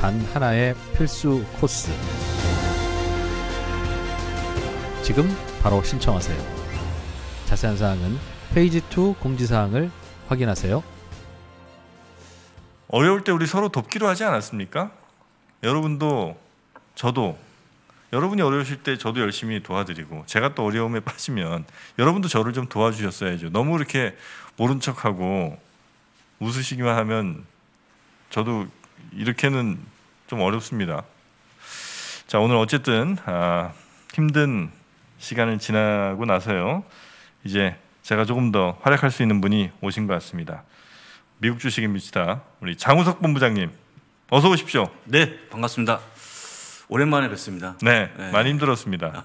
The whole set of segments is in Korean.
단 하나의 필수 코스. 지금 바로 신청하세요. 자세한 사항은 페이지 2 공지사항을 확인하세요. 어려울 때 우리 서로 돕기로 하지 않았습니까? 여러분도 저도 여러분이 어려우실 때 저도 열심히 도와드리고 제가 또 어려움에 빠지면 여러분도 저를 좀 도와주셨어야죠. 너무 이렇게 모른 척하고 웃으시기만 하면 저도 이렇게는 좀 어렵습니다. 자 오늘 어쨌든 아, 힘든 시간을 지나고 나서요. 이제 제가 조금 더 활약할 수 있는 분이 오신 것 같습니다. 미국 주식의 미다 우리 장우석 본부장님 어서 오십시오. 네 반갑습니다. 오랜만에 뵙습니다. 네, 네. 많이 힘들었습니다. 아,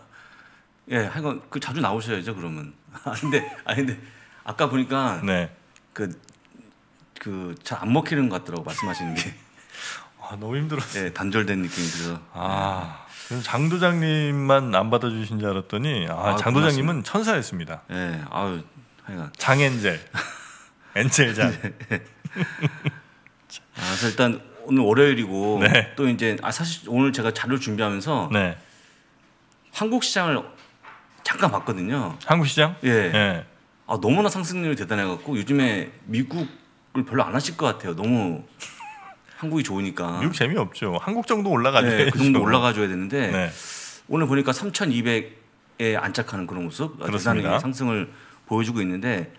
예, 네, 하여간 그 자주 나오셔야죠 그러면. 아, 근데 아 근데 아까 보니까 네. 그그 잘 안 먹히는 것 같더라고 말씀하시는 게. 아, 너무 힘들었어요. 네, 단절된 느낌이 들어서. 아, 그래서 장 도장님만 안 받아주신 줄 알았더니 아, 아, 장 도장님은 고맙습니다. 천사였습니다. 네, 아유, 하여간 장엔젤, 엔젤장. 네. 아, 그래서 일단 오늘 월요일이고 네. 또 이제 아 사실 오늘 제가 자료 준비하면서 네. 한국 시장을 잠깐 봤거든요. 한국 시장? 예. 네. 아 너무나 상승률이 대단해갖고 요즘에 미국을 별로 안 하실 것 같아요. 너무 한국이 좋으니까 미국 재미없죠. 한국 정도 올라가야 네, 그 정도 올라가줘야 되는데 네. 오늘 보니까 3,200에 안착하는 그런 모습 그렇습니다. 대단히 상승을 보여주고 있는데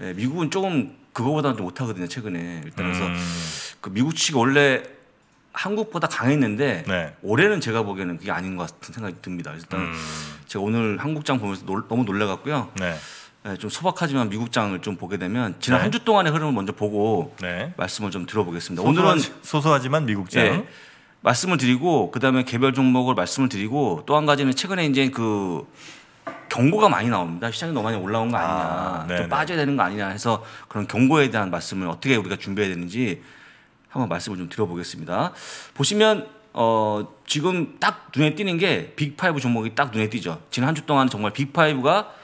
예, 미국은 조금 그거보다는 못하거든요 최근에 일단 그래서 음. 그 미국 측이 원래 한국보다 강했는데 네. 올해는 제가 보기에는 그게 아닌 것 같은 생각이 듭니다. 일단 음. 제가 오늘 한국장 보면서 놀, 너무 놀라갔고요. 네. 네, 좀 소박하지만 미국장을 좀 보게 되면 지난 네. 한주 동안의 흐름을 먼저 보고 네. 말씀을 좀 들어보겠습니다. 오늘은 소소하지만 미국장 예, 말씀을 드리고 그다음에 개별 종목을 말씀을 드리고 또 한 가지는 최근에 이제 그 경고가 많이 나옵니다. 시장이 너무 많이 올라온 거 아니냐, 아, 좀 빠져야 되는 거 아니냐 해서 그런 경고에 대한 말씀을 어떻게 우리가 준비해야 되는지 한번 말씀을 좀 들어보겠습니다. 보시면 어, 지금 딱 눈에 띄는 게 빅파이브 종목이 딱 눈에 띄죠. 지난 한 주 동안 정말 빅파이브가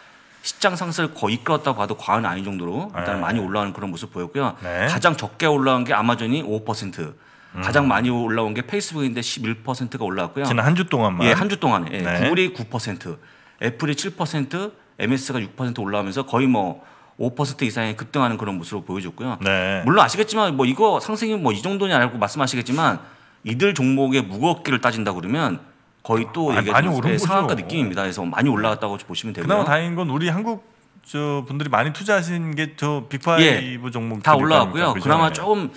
시장 상승을 거의 이끌었다고 봐도 과언 아닌 정도로 일단 네. 많이 올라오는 그런 모습 보였고요. 네. 가장 적게 올라온 게 아마존이 5%. 음. 가장 많이 올라온 게 페이스북인데 11%가 올라왔고요. 지난 한 주 동안만. 예, 한 주 동안에. 예, 네. 구글이 9%, 애플이 7%, MS가 6% 올라오면서 거의 뭐 5% 이상의 급등하는 그런 모습으로 보여줬고요. 네. 물론 아시겠지만 뭐 이거 상승이 뭐 이 정도냐라고 말씀하시겠지만 이들 종목의 무겁기를 따진다 그러면 거의 또 많이 오른 예, 거죠. 상한가 느낌입니다. 그래서 많이 올라갔다고 보시면 되고요. 그나마 다행인 건 우리 한국 저 분들이 많이 투자하신 게저 빅파이브 예, 종목 다 올라왔고요. 그나마 네. 조금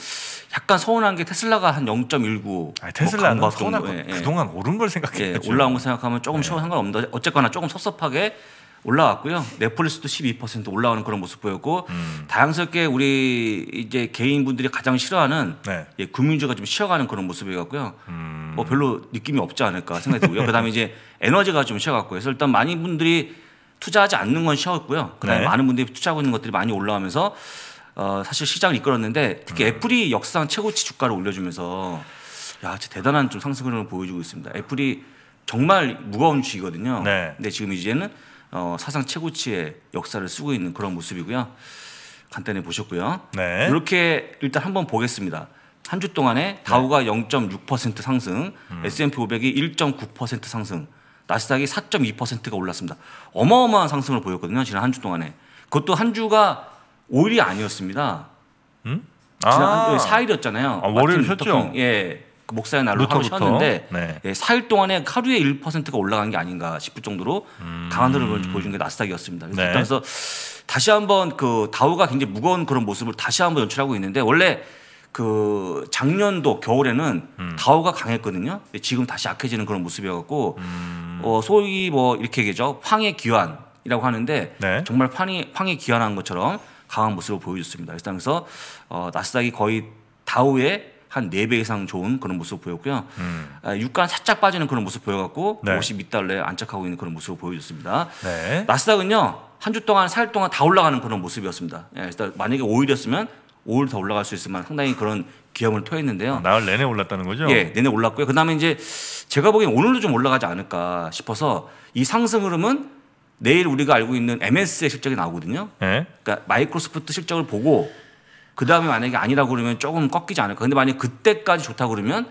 약간 서운한 게 테슬가 한 0.19. 아, 테슬라는 뭐 서운한 예, 예, 그동안 오른 걸생각해 예, 올라온 거 생각하면 조금 네. 예. 상관없는데 어쨌거나 조금 섭섭하게 올라왔고요. 넷플릭스도12% 올라오는 그런 모습 보였고 음. 다양스럽게 우리 이제 개인분들이 가장 싫어하는 네. 예, 금융주가 좀 쉬어가는 그런 모습이었고요. 음. 뭐 별로 느낌이 없지 않을까 생각이 들고요. 그다음에 이제 에너지가 좀 쉬어갔고 그래서 일단 많은 분들이 투자하지 않는 건 쉬었고요. 그다음에 네. 많은 분들이 투자하고 있는 것들이 많이 올라오면서 어, 사실 시장을 이끌었는데 특히 음. 애플이 역사상 최고치 주가를 올려주면서 야, 진짜 대단한 좀 상승 흐름을 보여주고 있습니다. 애플이 정말 무거운 주이거든요. 네. 근데 지금 이제는 어, 사상 최고치의 역사를 쓰고 있는 그런 모습이고요. 간단히 보셨고요. 네. 이렇게 일단 한번 보겠습니다. 한 주 동안에 다우가 네. 0.6% 상승, 음. S&P 500이 1.9% 상승, 나스닥이 4.2%가 올랐습니다. 어마어마한 상승을 보였거든요. 지난 한 주 동안에. 그것도 한 주가 5일이 아니었습니다. 음? 지난 아~ 4일이었잖아요. 예, 아, 월요일 쉬었죠? 예. 그 목사의 날로 루터부터. 하루 쉬었는데 네. 예, 4일 동안에 하루에 1%가 올라간 게 아닌가 싶을 정도로 음. 강한 흐름을 보여준 게 나스닥이었습니다. 그래서, 네. 그래서 다시 한번 그 다우가 굉장히 무거운 그런 모습을 다시 한번 연출하고 있는데 원래 그 작년도 겨울에는 음. 다우가 강했거든요. 지금 다시 약해지는 그런 모습이어갖고 음. 어, 소위 뭐 이렇게 얘기죠. 황의 귀환이라고 하는데 네. 정말 황이 황의 귀환한 것처럼 강한 모습을 보여줬습니다. 그래서 어, 나스닥이 거의 다우의 한 4배 이상 좋은 그런 모습 을 보였고요. 음. 유가 아, 살짝 빠지는 그런 모습 을 보여갖고 네. 52달러에 안착하고 있는 그런 모습을 보여줬습니다. 네. 나스닥은요. 한 주 동안 사일 동안 다 올라가는 그런 모습이었습니다. 예, 일단 만약에 5일이었으면 5일 더 올라갈 수 있으면 상당히 그런 기염을 토했는데요. 아, 나흘 내내 올랐다는 거죠? 예, 내내 올랐고요. 그다음에 이제 제가 보기엔 오늘도 좀 올라가지 않을까 싶어서 이 상승 흐름은 내일 우리가 알고 있는 MS의 실적이 나오거든요. 네. 그러니까 마이크로소프트 실적을 보고 그 다음에 만약에 아니라고 그러면 조금 꺾이지 않을까. 근데 만약에 그때까지 좋다 고 그러면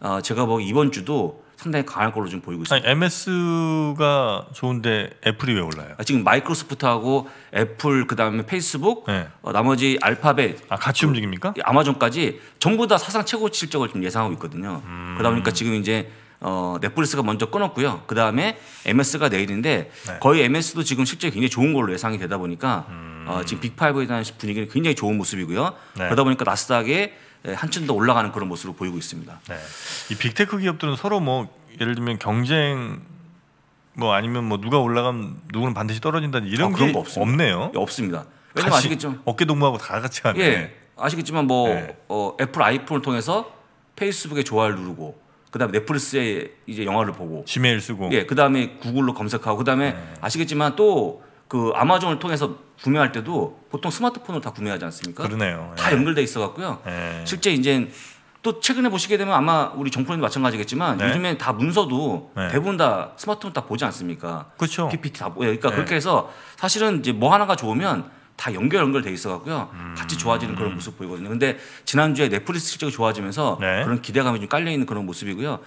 어, 제가 보기 뭐 이번 주도 상당히 강할 걸로 지금 보이고 있습니다. 아니, MS가 좋은데 애플이 왜 올라요? 아, 지금 마이크로소프트하고 애플 그다음에 페이스북 네. 어, 나머지 알파벳 아, 같이 그 움직입니까? 그, 아마존까지 전부 다 사상 최고 실적을 좀 예상하고 있거든요. 음. 그러다 보니까 지금 이제 어, 넷플릭스가 먼저 끊었고요. 그 다음에 MS가 내일인데 네. 거의 MS도 지금 실제 굉장히 좋은 걸로 예상이 되다 보니까 어, 음. 어, 지금 빅파이브에 대한 분위기는 굉장히 좋은 모습이고요. 네. 그러다 보니까 나스닥에 한층 더 올라가는 그런 모습으로 보이고 있습니다. 네. 이 빅테크 기업들은 서로 뭐 예를 들면 경쟁 뭐 아니면 뭐 누가 올라가면 누구는 반드시 떨어진다 이런 어, 그런 거 없습니다. 없네요. 예, 없습니다. 왜냐면 아시겠죠. 어깨 동무하고 다 같이 하네. 예, 아시겠지만 뭐 네. 어, 애플 아이폰을 통해서 페이스북에 좋아요를 누르고 그다음에 넷플릭스에 이제 영화를 보고 지메일 쓰고 예 그다음에 구글로 검색하고 그다음에 네. 아시겠지만 또 그 아마존을 통해서 구매할 때도 보통 스마트폰으로 다 구매하지 않습니까? 그러네요. 다 예. 연결돼 있어 갖고요. 예. 실제 이제 또 최근에 보시게 되면 아마 우리 정권도 마찬가지겠지만 네. 요즘엔 다 문서도 네. 대부분 다 스마트폰 다 보지 않습니까? 그렇죠. PPT 다보 예, 그러니까 네. 그렇게 해서 사실은 이제 뭐 하나가 좋으면 다 연결 연결돼 있어갖고요. 음. 같이 좋아지는 그런 모습 보이거든요. 근데 지난주에 넷플릭스 실적이 좋아지면서 네. 그런 기대감이 좀 깔려 있는 그런 모습이고요.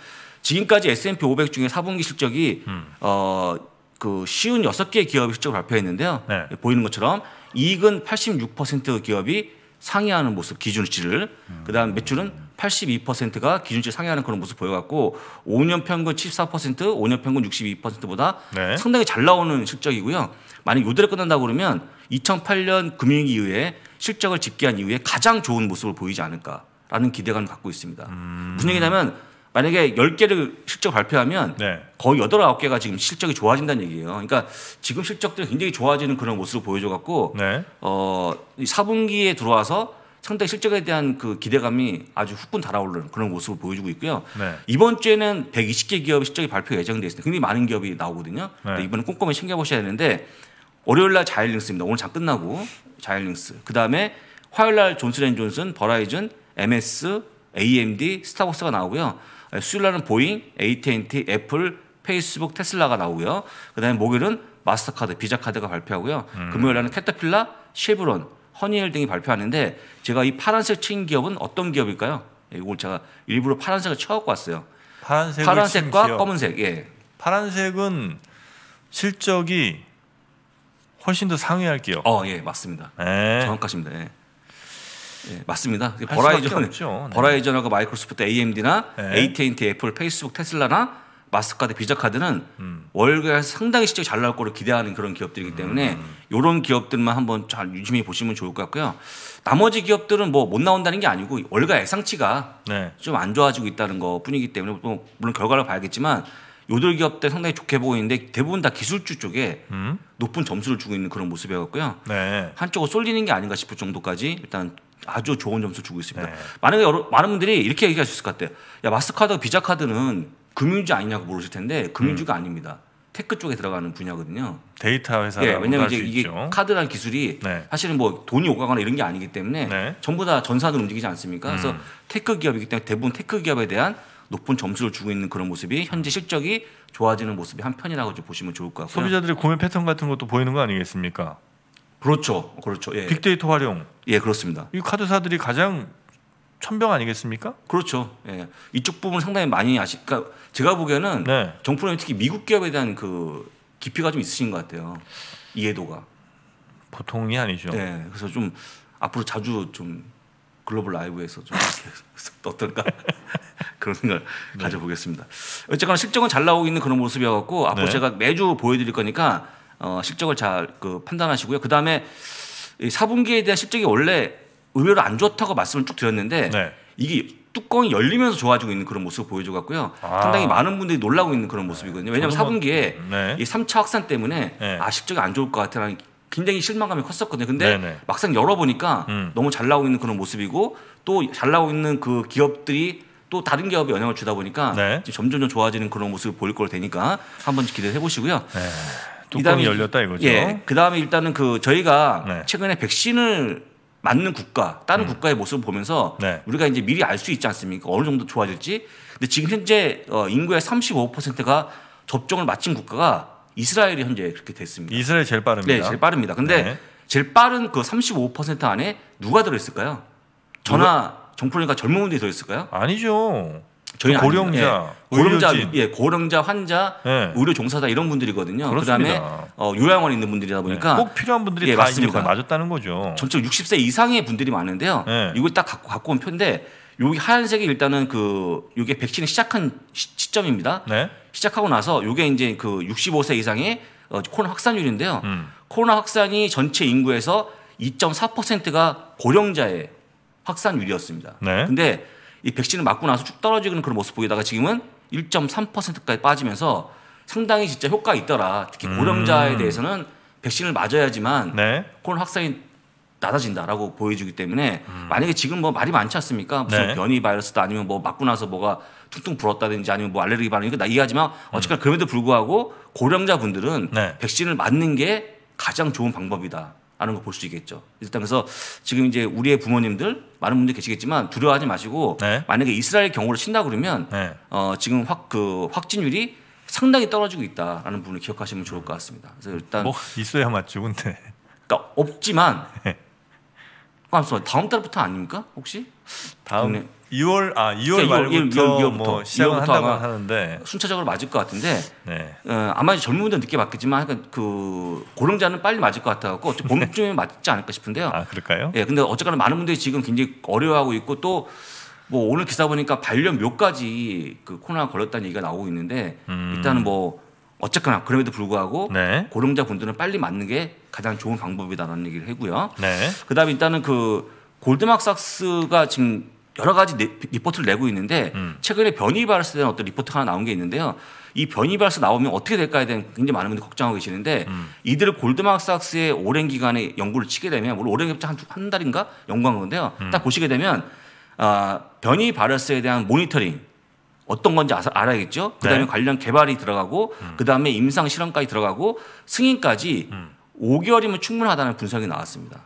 지금까지 S&P 500 중에 4분기 실적이 음. 어그 쉬운 여섯 개의 기업이 실적을 발표했는데요. 네. 보이는 것처럼 이익은 86% 기업이 상회하는 모습 기준치를 음. 그다음 매출은 82%가 기준치 상회하는 그런 모습 보여갖고 5년 평균 74% 5년 평균 62%보다 네. 상당히 잘 나오는 실적이고요. 만약 요대로 끝난다고 그러면 2008년 금융 이후에 실적을 집계한 이후에 가장 좋은 모습을 보이지 않을까라는 기대감을 갖고 있습니다. 음. 무슨 얘기냐면 만약에 10개를 실적 발표하면 네. 거의 8, 9개가 지금 실적이 좋아진다는 얘기예요. 그러니까 지금 실적들이 굉장히 좋아지는 그런 모습을 보여줘 갖고 네. 어, 4분기에 들어와서 상당히 실적에 대한 그 기대감이 아주 후끈 달아오르는 그런 모습을 보여주고 있고요. 네. 이번 주에는 120개 기업 실적이 발표 예정돼 있습니다. 굉장히 많은 기업이 나오거든요. 네. 이번에 꼼꼼히 챙겨보셔야 되는데 월요일 날 자일링스입니다. 오늘 장 끝나고 자일링스. 그 다음에 화요일 날 존슨앤존슨, 버라이즌, MS, AMD, 스타벅스가 나오고요. 아, 수요일 날은 보잉, AT&T, 애플, 페이스북, 테슬라가 나오고요. 그 다음에 목요일은 마스터카드, 비자카드가 발표하고요. 음. 금요일 날은 캐터필라, 실브론, 허니엘 등이 발표하는데 제가 이 파란색 친 기업은 어떤 기업일까요? 예, 이걸 제가 일부러 파란색을 쳐갖고 왔어요. 파란색과 검은색. 예. 파란색은 실적이 훨씬 더 상회할 게업 어, 예, 맞습니다. 네. 정확하십니다. 예. 예, 맞습니다. 버라이전, 네. 버라이전하고 마이크로소프트 AMD나 네. AT&T, 애플, 페이스북, 테슬라나 마스카드, 비자카드는 음. 월급에 상당히 실적이 잘 나올 거를 기대하는 그런 기업들이기 음. 때문에 음. 이런 기업들만 한번 잘 유심히 보시면 좋을 것 같고요. 나머지 기업들은 뭐 못 나온다는 게 아니고 월가 예상치가 네. 좀안 좋아지고 있다는 것 뿐이기 때문에 뭐 물론 결과를 봐야겠지만 요들 기업들 상당히 좋게 보이는데 대부분 다 기술주 쪽에 음? 높은 점수를 주고 있는 그런 모습이었고요. 네. 한쪽으로 쏠리는 게 아닌가 싶을 정도까지 일단 아주 좋은 점수 를 주고 있습니다. 네. 만약에 여러, 많은 분들이 이렇게 얘기할 수 있을 것 같아요. 야 마스카드, 비자카드는 금융주 아니냐고 물으실 텐데 금융주가 음. 아닙니다. 테크 쪽에 들어가는 분야거든요. 데이터 회사. 예, 왜냐하면 이제 이게 있죠. 카드란 기술이 네. 사실은 뭐 돈이 오가거나 이런 게 아니기 때문에 네. 전부 다 전산으로 움직이지 않습니까? 음. 그래서 테크 기업이기 때문에 대부분 테크 기업에 대한 높은 점수를 주고 있는 그런 모습이 현재 실적이 좋아지는 모습이 한 편이라고 보시면 좋을 것 같고요. 소비자들의 구매 패턴 같은 것도 보이는 거 아니겠습니까? 그렇죠, 그렇죠. 예. 빅데이터 활용. 예, 그렇습니다. 이 카드사들이 가장 천병 아니겠습니까? 그렇죠. 예. 이쪽 부분 상당히 많이 아시. 그러니까 제가 보기에는 네. 정부는 특히 미국 기업에 대한 그 깊이가 좀 있으신 것 같아요. 이해도가. 보통이 아니죠. 네, 그래서 좀 앞으로 자주 좀 글로벌 라이브에서 좀 어떨까 그런 생각을 네. 가져보겠습니다. 어쨌거나 실적은 잘 나오고 있는 그런 모습이어갖고 앞으로 네. 제가 매주 보여드릴 거니까 어, 실적을 잘그 판단하시고요. 그 다음에 4분기에 대한 실적이 원래 의외로 안 좋다고 말씀을 쭉 드렸는데 네. 이게 뚜껑이 열리면서 좋아지고 있는 그런 모습을 보여줘갖고요. 아. 상당히 많은 분들이 놀라고 있는 그런 모습이거든요. 왜냐하면 4분기에 이 3차 확산 때문에 네. 아, 실적이 안 좋을 것 같아라는 굉장히 실망감이 컸었거든요. 근데 네네. 막상 열어보니까 음. 너무 잘 나오고 있는 그런 모습이고 또 잘 나오고 있는 그 기업들이 또 다른 기업에 영향을 주다 보니까 네. 점점 좋아지는 그런 모습을 보일 걸되니까 한번 기대해 보시고요. 네. 뚜껑이 열렸다 이거죠. 예. 그다음에 일단은 그 저희가 네. 최근에 백신을 맞는 국가, 다른 음. 국가의 모습을 보면서 네. 우리가 이제 미리 알 수 있지 않습니까? 어느 정도 좋아질지. 근데 지금 현재 어, 인구의 35%가 접종을 마친 국가가 이스라엘이 현재 그렇게 됐습니다. 이스라엘 제일 빠릅니다. 네, 제일 빠릅니다. 근데 네. 제일 빠른 그 35% 안에 누가 들어있을까요? 전화 정프니까 젊은 분들이 들어있을까요? 아니죠. 저희 고령자, 예, 고령자, 예, 고령자 환자, 예. 네. 의료 종사자 이런 분들이거든요. 그렇습니다. 그다음에 어, 요양원 있는 분들이다 네. 보니까 꼭 필요한 분들이 예, 다 맞습니다. 맞았다는 거죠. 전체 60세 이상의 분들이 많은데요. 네. 이걸 딱 갖고 갖고 온 표인데 여기 하얀색이 일단은 그 이게 백신을 시작한 시, 점입니다 네. 시작하고 나서 이게 이제 그 65세 이상의 어, 코로나 확산율인데요. 음. 코로나 확산이 전체 인구에서 2.4%가 고령자의 확산율이었습니다. 네. 근데 이 백신을 맞고 나서 쭉 떨어지는 그런 모습 보이다가 지금은 1.3%까지 빠지면서 상당히 진짜 효과가 있더라. 특히 음. 고령자에 음. 대해서는 백신을 맞아야지만 네. 코로나 확산이 낮아진다라고 보여주기 때문에 음. 만약에 지금 뭐 말이 많지 않습니까? 무슨 네. 변이 바이러스다 아니면 뭐 맞고 나서 뭐가 퉁퉁 불었다든지 아니면 뭐 알레르기 반응이니까 나 이해하지만 어쨌거나 음. 그럼에도 불구하고 고령자분들은 네. 백신을 맞는 게 가장 좋은 방법이다. 라는 걸 볼 수 있겠죠. 일단 그래서 지금 이제 우리의 부모님들 많은 분들 계시겠지만 두려워하지 마시고 네. 만약에 이스라엘 경우를 친다 그러면 네. 어, 지금 확 그 확진율이 상당히 떨어지고 있다라는 부분을 기억하시면 좋을 것 같습니다. 그래서 일단 뭐 있어야 맞죠, 근데. 그러니까 없지만 네. 잠깐만 아, 다음 달부터 아닙니까? 혹시? 다음 네. 2월 아 2월 그러니까 말부터 2월, 2월, 2월부터, 뭐 시작을 한다고 하는데 순차적으로 맞을 것 같은데 네. 어, 아마 젊은 분들 늦게 맞겠지만 그러니까 그 고령자는 빨리 맞을 것 같아갖고 봄쯤에 맞지 않을까 싶은데요. 아 그럴까요? 예, 근데 어쨌거나 많은 분들이 지금 굉장히 어려워하고 있고 또뭐 오늘 기사 보니까 발령 몇 가지 그 코로나 걸렸다는 얘기가 나오고 있는데 음. 일단은 뭐 어쨌거나 그럼에도 불구하고 네. 고령자 분들은 빨리 맞는 게 가장 좋은 방법이다라는 얘기를 했고요. 네. 그다음에 일단은 그 골드막삭스가 지금 여러 가지 네, 리포트를 내고 있는데 음. 최근에 변이 바이러스에 대한 어떤 리포트가 하나 나온 게 있는데요. 이 변이 바이러스 나오면 어떻게 될까에 대한 굉장히 많은 분들이 걱정하고 계시는데 음. 이들을 골드막삭스의 오랜 기간의 연구를 치게 되면 물론 오랜 기간 한, 달인가 연구한 건데요. 음. 딱 보시게 되면 아, 변이 바이러스에 대한 모니터링 어떤 건지 알아야겠죠. 그다음에 네. 관련 개발이 들어가고 음. 그다음에 임상 실험까지 들어가고 승인까지 음. 5개월이면 충분하다는 분석이 나왔습니다.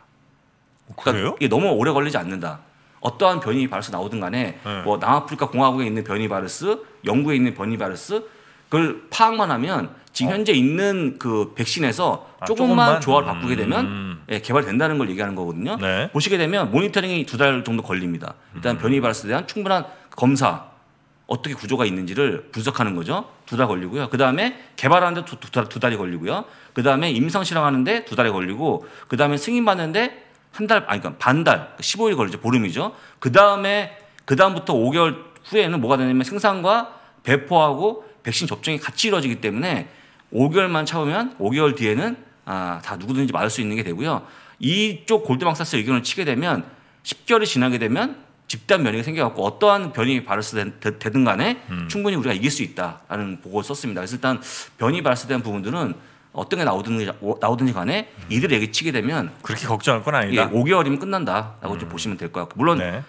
어, 그러니까 그래요? 이게 너무 오래 걸리지 않는다. 어떠한 변이 바이러스 나오든 간에 네. 뭐 남아프리카 공화국에 있는 변이 바이러스, 영국에 있는 변이 바이러스 그걸 파악만 하면 지금 어. 현재 있는 그 백신에서 아, 조금만, 조금만, 조화를 음. 바꾸게 되면 음, 음. 예, 개발된다는 걸 얘기하는 거거든요. 네. 보시게 되면 모니터링이 두 달 정도 걸립니다. 일단 음. 변이 바이러스에 대한 충분한 검사, 어떻게 구조가 있는지를 분석하는 거죠. 두 달 걸리고요. 그 다음에 개발하는데 두, 두, 달, 두 달이 걸리고요. 그 다음에 임상 실험하는데 두 달이 걸리고, 그 다음에 승인 받는데 한 달, 아니, 그러니까 반달, 15일 그러니까 걸리죠. 보름이죠. 그 다음에, 그 다음부터 5개월 후에는 뭐가 되냐면 생산과 배포하고 백신 접종이 같이 이루어지기 때문에 5개월만 참으면 5개월 뒤에는 아, 다 누구든지 맞을 수 있는 게 되고요. 이쪽 골드망사스 의견을 치게 되면 10개월이 지나게 되면 집단 면역이 생겨갖고 어떠한 변이 발생되든 간에 음. 충분히 우리가 이길 수 있다라는 보고를 썼습니다. 그래서 일단 변이 발생된 부분들은 어떤 게 나오든지, 나오든지 간에 음. 이들 예기치게 되면 그렇게 걱정할 건 아니다. 예, 5개월이면 끝난다라고 음. 보시면 될 것 같고 물론 네.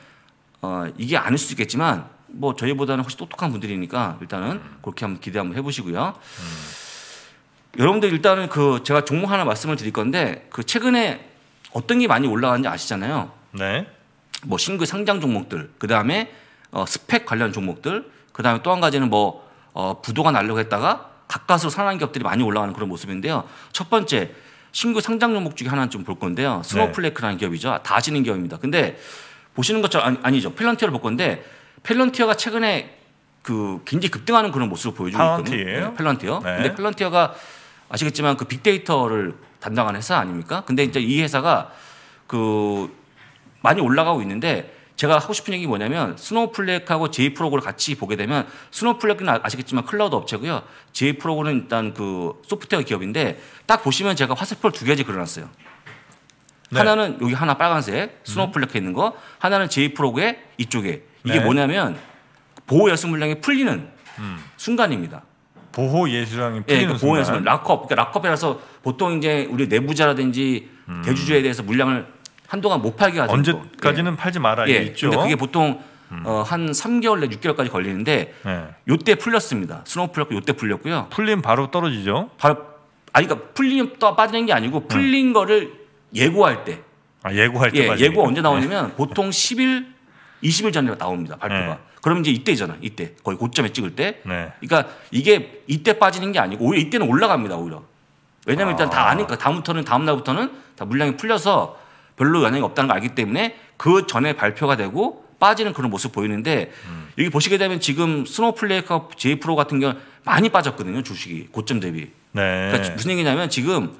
어, 이게 아닐 수도 있겠지만 뭐 저희보다는 훨씬 똑똑한 분들이니까 일단은 음. 그렇게 한번 기대 한번 해보시고요. 음. 여러분들 일단은 그 제가 종목 하나 말씀을 드릴 건데 그 최근에 어떤 게 많이 올라가는지 아시잖아요. 네. 뭐 신규 상장 종목들, 그 다음에 어, 스펙 관련 종목들, 그 다음에 또 한 가지는 뭐 어, 부도가 날려고 했다가 가까스로 살아 기업들이 많이 올라가는 그런 모습인데요. 첫 번째 신규 상장 종목 중에 하나 좀 볼 건데요. 스노플레크라는 네. 기업이죠. 다아시는 기업입니다. 근데 보시는 것처럼 아니, 죠 펠런티어를 볼 건데 펠런티어가 최근에 그 굉장히 급등하는 그런 모습을 보여주고 있거든요. 네, 펠런티어. 네. 근데 펠런티어가 아시겠지만 그 빅데이터를 담당하는 회사 아닙니까? 근데 이제 이 회사가 그 많이 올라가고 있는데 제가 하고 싶은 얘기 뭐냐면 스노우플렉하고 제이프로그를 같이 보게 되면 스노우플렉은 아, 아시겠지만 클라우드 업체고요. 제이프로그는 일단 그 소프트웨어 기업인데 딱 보시면 제가 화살표를 두 가지 그려놨어요. 네. 하나는 여기 하나 빨간색 음. 스노우플렉에 있는 거 하나는 제이프로그의 이쪽에 이게 네. 뭐냐면 보호 예술 물량이 풀리는 음. 순간입니다. 보호 예술량이 예, 풀리는 네, 그러니까 보호 예술 락업 그러니까 락업이라서 보통 이제 우리 내부자라든지 음. 대주주에 대해서 물량을 한동안 못 팔게 하지고 언제까지는 예. 팔지 말아 예. 있죠. 근데 그게 보통 음. 어, 한 3개월 내 6개월까지 걸리는데 예. 요때 풀렸습니다. 스노우플럭 요때 풀렸고요. 풀린 바로 떨어지죠. 바로 아니 그러니까 풀린 또 빠지는 게 아니고 풀린 음. 거를 예고할 때. 아, 예고할 때 예, 예고 언제 나오냐면 예. 보통 10일 20일 전에 나옵니다. 발표가. 예. 그러면 이제 이때잖아. 이때. 거의 고점에 찍을 때. 네. 그러니까 이게 이때 빠지는 게 아니고 오히려 이때는 올라갑니다. 오히려. 왜냐면 하 아. 일단 다 아니까 다음부터는 다음 날부터는 다 물량이 풀려서 별로 영향이 없다는 걸 알기 때문에 그 전에 발표가 되고 빠지는 그런 모습 보이는데 음. 여기 보시게 되면 지금 스노우플레이크와 제이프로 같은 경우 는 많이 빠졌거든요 주식이 고점 대비. 네. 그러니까 무슨 얘기냐면 지금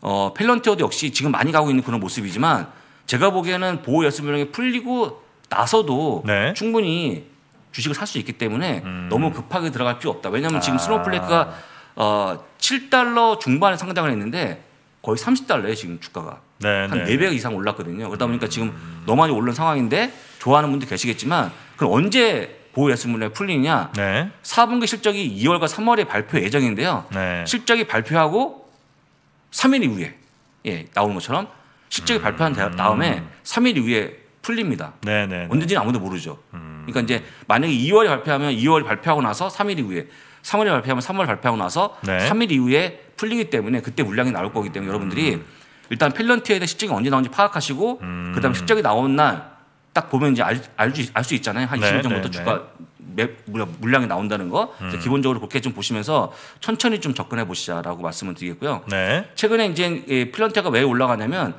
어, 펠런티어도 역시 지금 많이 가고 있는 그런 모습이지만 제가 보기에는 보호 열쇠명령이 풀리고 나서도 네. 충분히 주식을 살 수 있기 때문에 음. 너무 급하게 들어갈 필요 없다. 왜냐하면 지금 스노우플레이크가 아. 어, 7달러 중반에 상장을 했는데 거의 30달러에 지금 주가가. 네, 한 네. 4배 이상 올랐거든요. 그러다 보니까 음. 지금 너무 많이 오른 상황인데 좋아하는 분도 계시겠지만 그럼 언제 보호 예술문에 풀리냐? 네. 4분기 실적이 2월과 3월에 발표 예정인데요. 네. 실적이 발표하고 3일 이후에 예, 나오는 것처럼 실적이 음, 발표한 다음에 3일 이후에 풀립니다. 네네. 네, 언제인지 아무도 모르죠. 음. 그러니까 이제 만약에 2월에 발표하면 2월 발표하고 나서 3일 이후에 3월에 발표하면 3월 발표하고 나서 네. 3일 이후에 풀리기 때문에 그때 물량이 나올 거기 때문에 여러분들이 음. 일단 펠런티에 대한 실적이 언제 나오는지 파악하시고 음. 그다음 실적이 나오는 날딱 보면 이제 알수 알, 알 있잖아요. 한 20일 네, 정도 네, 주가 네. 매, 물량이 나온다는 거 음. 기본적으로 그렇게 좀 보시면서 천천히 좀 접근해 보시자라고 말씀을 드리겠고요. 네. 최근에 이제 펠런티가 왜 올라가냐면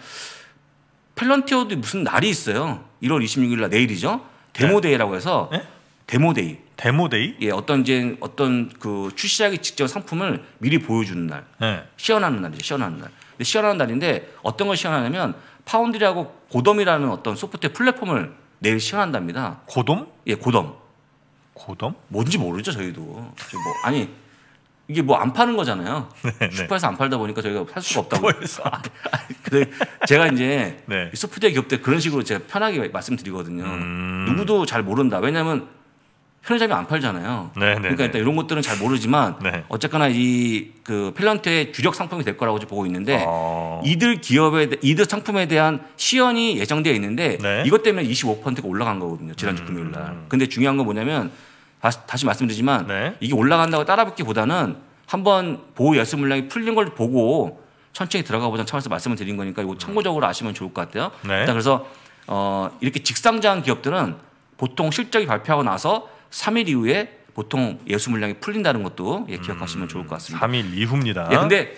펠런티어도 무슨 날이 있어요. 1월 26일 날 내일이죠. 데모데이라고 해서 네? 데모데이. 데모데이? 예, 어떤 이제 어떤 그 출시하기 직전 상품을 미리 보여주는 날, 네. 시연하는 날이죠. 시연하는 날. 시연하는 날인데 어떤 걸 시연하냐면 파운드리하고 고덤이라는 어떤 소프트웨 플랫폼을 내일 시연한답니다. 고덤? 예, 고덤. 고덤? 뭔지 모르죠 저희도. 뭐 아니 이게 뭐 안 파는 거잖아요. 네, 네, 슈퍼에서 네. 안 팔다 보니까 저희가 살 수가 없다고. 슈퍼에서. 근데 제가 이제 네. 소프트웨어 기업 때 그런 식으로 제가 편하게 말씀드리거든요. 음... 누구도 잘 모른다. 왜냐하면 편의점이안 팔잖아요. 네, 네, 그러니까 네. 일단 이런 것들은 잘 모르지만 네. 어쨌거나 이그 펠런트의 주력 상품이 될 거라고 보고 있는데 어... 이들 기업에 이들 상품에 대한 시연이 예정되어 있는데 네. 이것 때문에 25%가 올라간 거거든요. 지난주 음... 금요일 날. 근데 중요한 건 뭐냐면 다시, 다시 말씀드리지만 이게 올라간다고 따라붙기보다는 한번 보호 열수 물량이 풀린 걸 보고 천천히 들어가 보자 차원에서 말씀을 드린 거니까 이거 참고적으로 아시면 좋을 것 같아요. 일단 그래서 어, 이렇게 직상장 기업들은 보통 실적이 발표하고 나서 3일 이후에 보통 예수 물량이 풀린다는 것도 예, 음, 기억하시면 좋을 것 같습니다. 3일 이후입니다. 예, 근데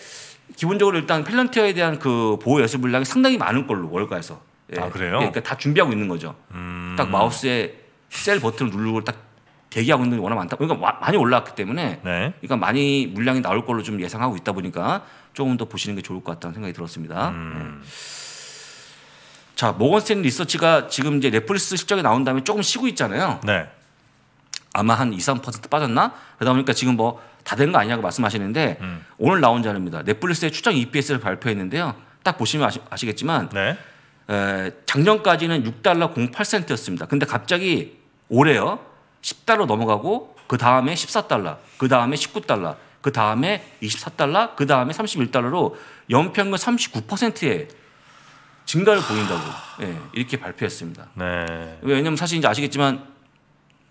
기본적으로 일단 펠런티어에 대한 그 보호 예수 물량이 상당히 많은 걸로 월가에서. 예, 아 그래요? 예, 그러니까 다 준비하고 있는 거죠. 음... 딱 마우스에 셀 버튼을 누르고 딱 대기하고 있는 게 워낙 많다. 그러니까 와, 많이 올라왔기 때문에 네. 그러니까 많이 물량이 나올 걸로 좀 예상하고 있다 보니까 조금 더 보시는 게 좋을 것 같다는 생각이 들었습니다. 음... 네. 자 모건스탠 리서치가 지금 이제 넷플릭스 실적이 나온 다음에 조금 쉬고 있잖아요. 네. 아마 한 2, 3% 빠졌나? 그러다 보니까 지금 뭐 다 된 거 아니냐고 말씀하시는데 음. 오늘 나온 자료입니다. 넷플릭스의 추정 EPS를 발표했는데요. 딱 보시면 아시, 겠지만 네. 에, 작년까지는 6달러 08센트였습니다. 근데 갑자기 올해요. 10달러 넘어가고 그 다음에 14달러, 그 다음에 19달러, 그 다음에 24달러, 그 다음에 31달러로 연평균 39%의 증가를 보인다고 예, 이렇게 발표했습니다. 네. 왜냐하면 사실 이제 아시겠지만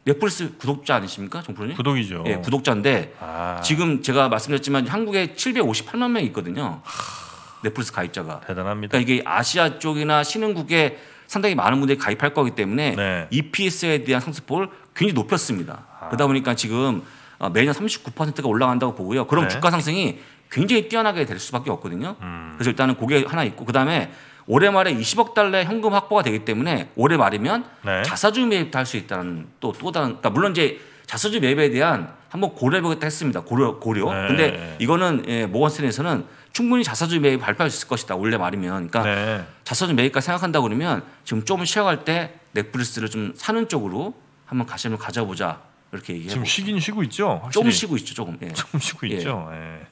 넷플릭스 구독자 아니십니까, 정프로님? 구독이죠. 예, 구독자인데 아. 지금 제가 말씀드렸지만 한국에 758만 명이 있거든요. 하... 넷플릭스 가입자가 대단합니다. 그러니까 이게 아시아 쪽이나 신흥국에 상당히 많은 분들이 가입할 거기 때문에 네. EPS에 대한 상승폭을 굉장히 높였습니다. 아. 그러다 보니까 지금 어, 매년 39%가 올라간다고 보고요. 그럼 네. 주가 상승이 굉장히 뛰어나게 될 수밖에 없거든요. 음. 그래서 일단은 그게 하나 있고 그다음에 올해 말에 20억 달러 의 현금 확보가 되기 때문에 올해 말이면 네. 자사주 매입도 할 수 있다는 또 또 다른 그러니까 물론 이제 자사주 매입에 대한 한번 고려해보겠다 했습니다. 고려 고려. 네. 근데 이거는 예, 모건스탠에서는 충분히 자사주 매입 발표할 수 있을 것이다. 올해 말이면 그러니까 네. 자사주 매입까 생각한다 그러면 지금 조금 쉬어갈 때 넷플릭스를 좀 사는 쪽으로 한번 가시면 가져보자 이렇게 얘기해. 지금 쉬긴 쉬고 있죠. 확실히. 좀 쉬고 있죠. 조금. 예. 좀 쉬고 예. 있죠. 예.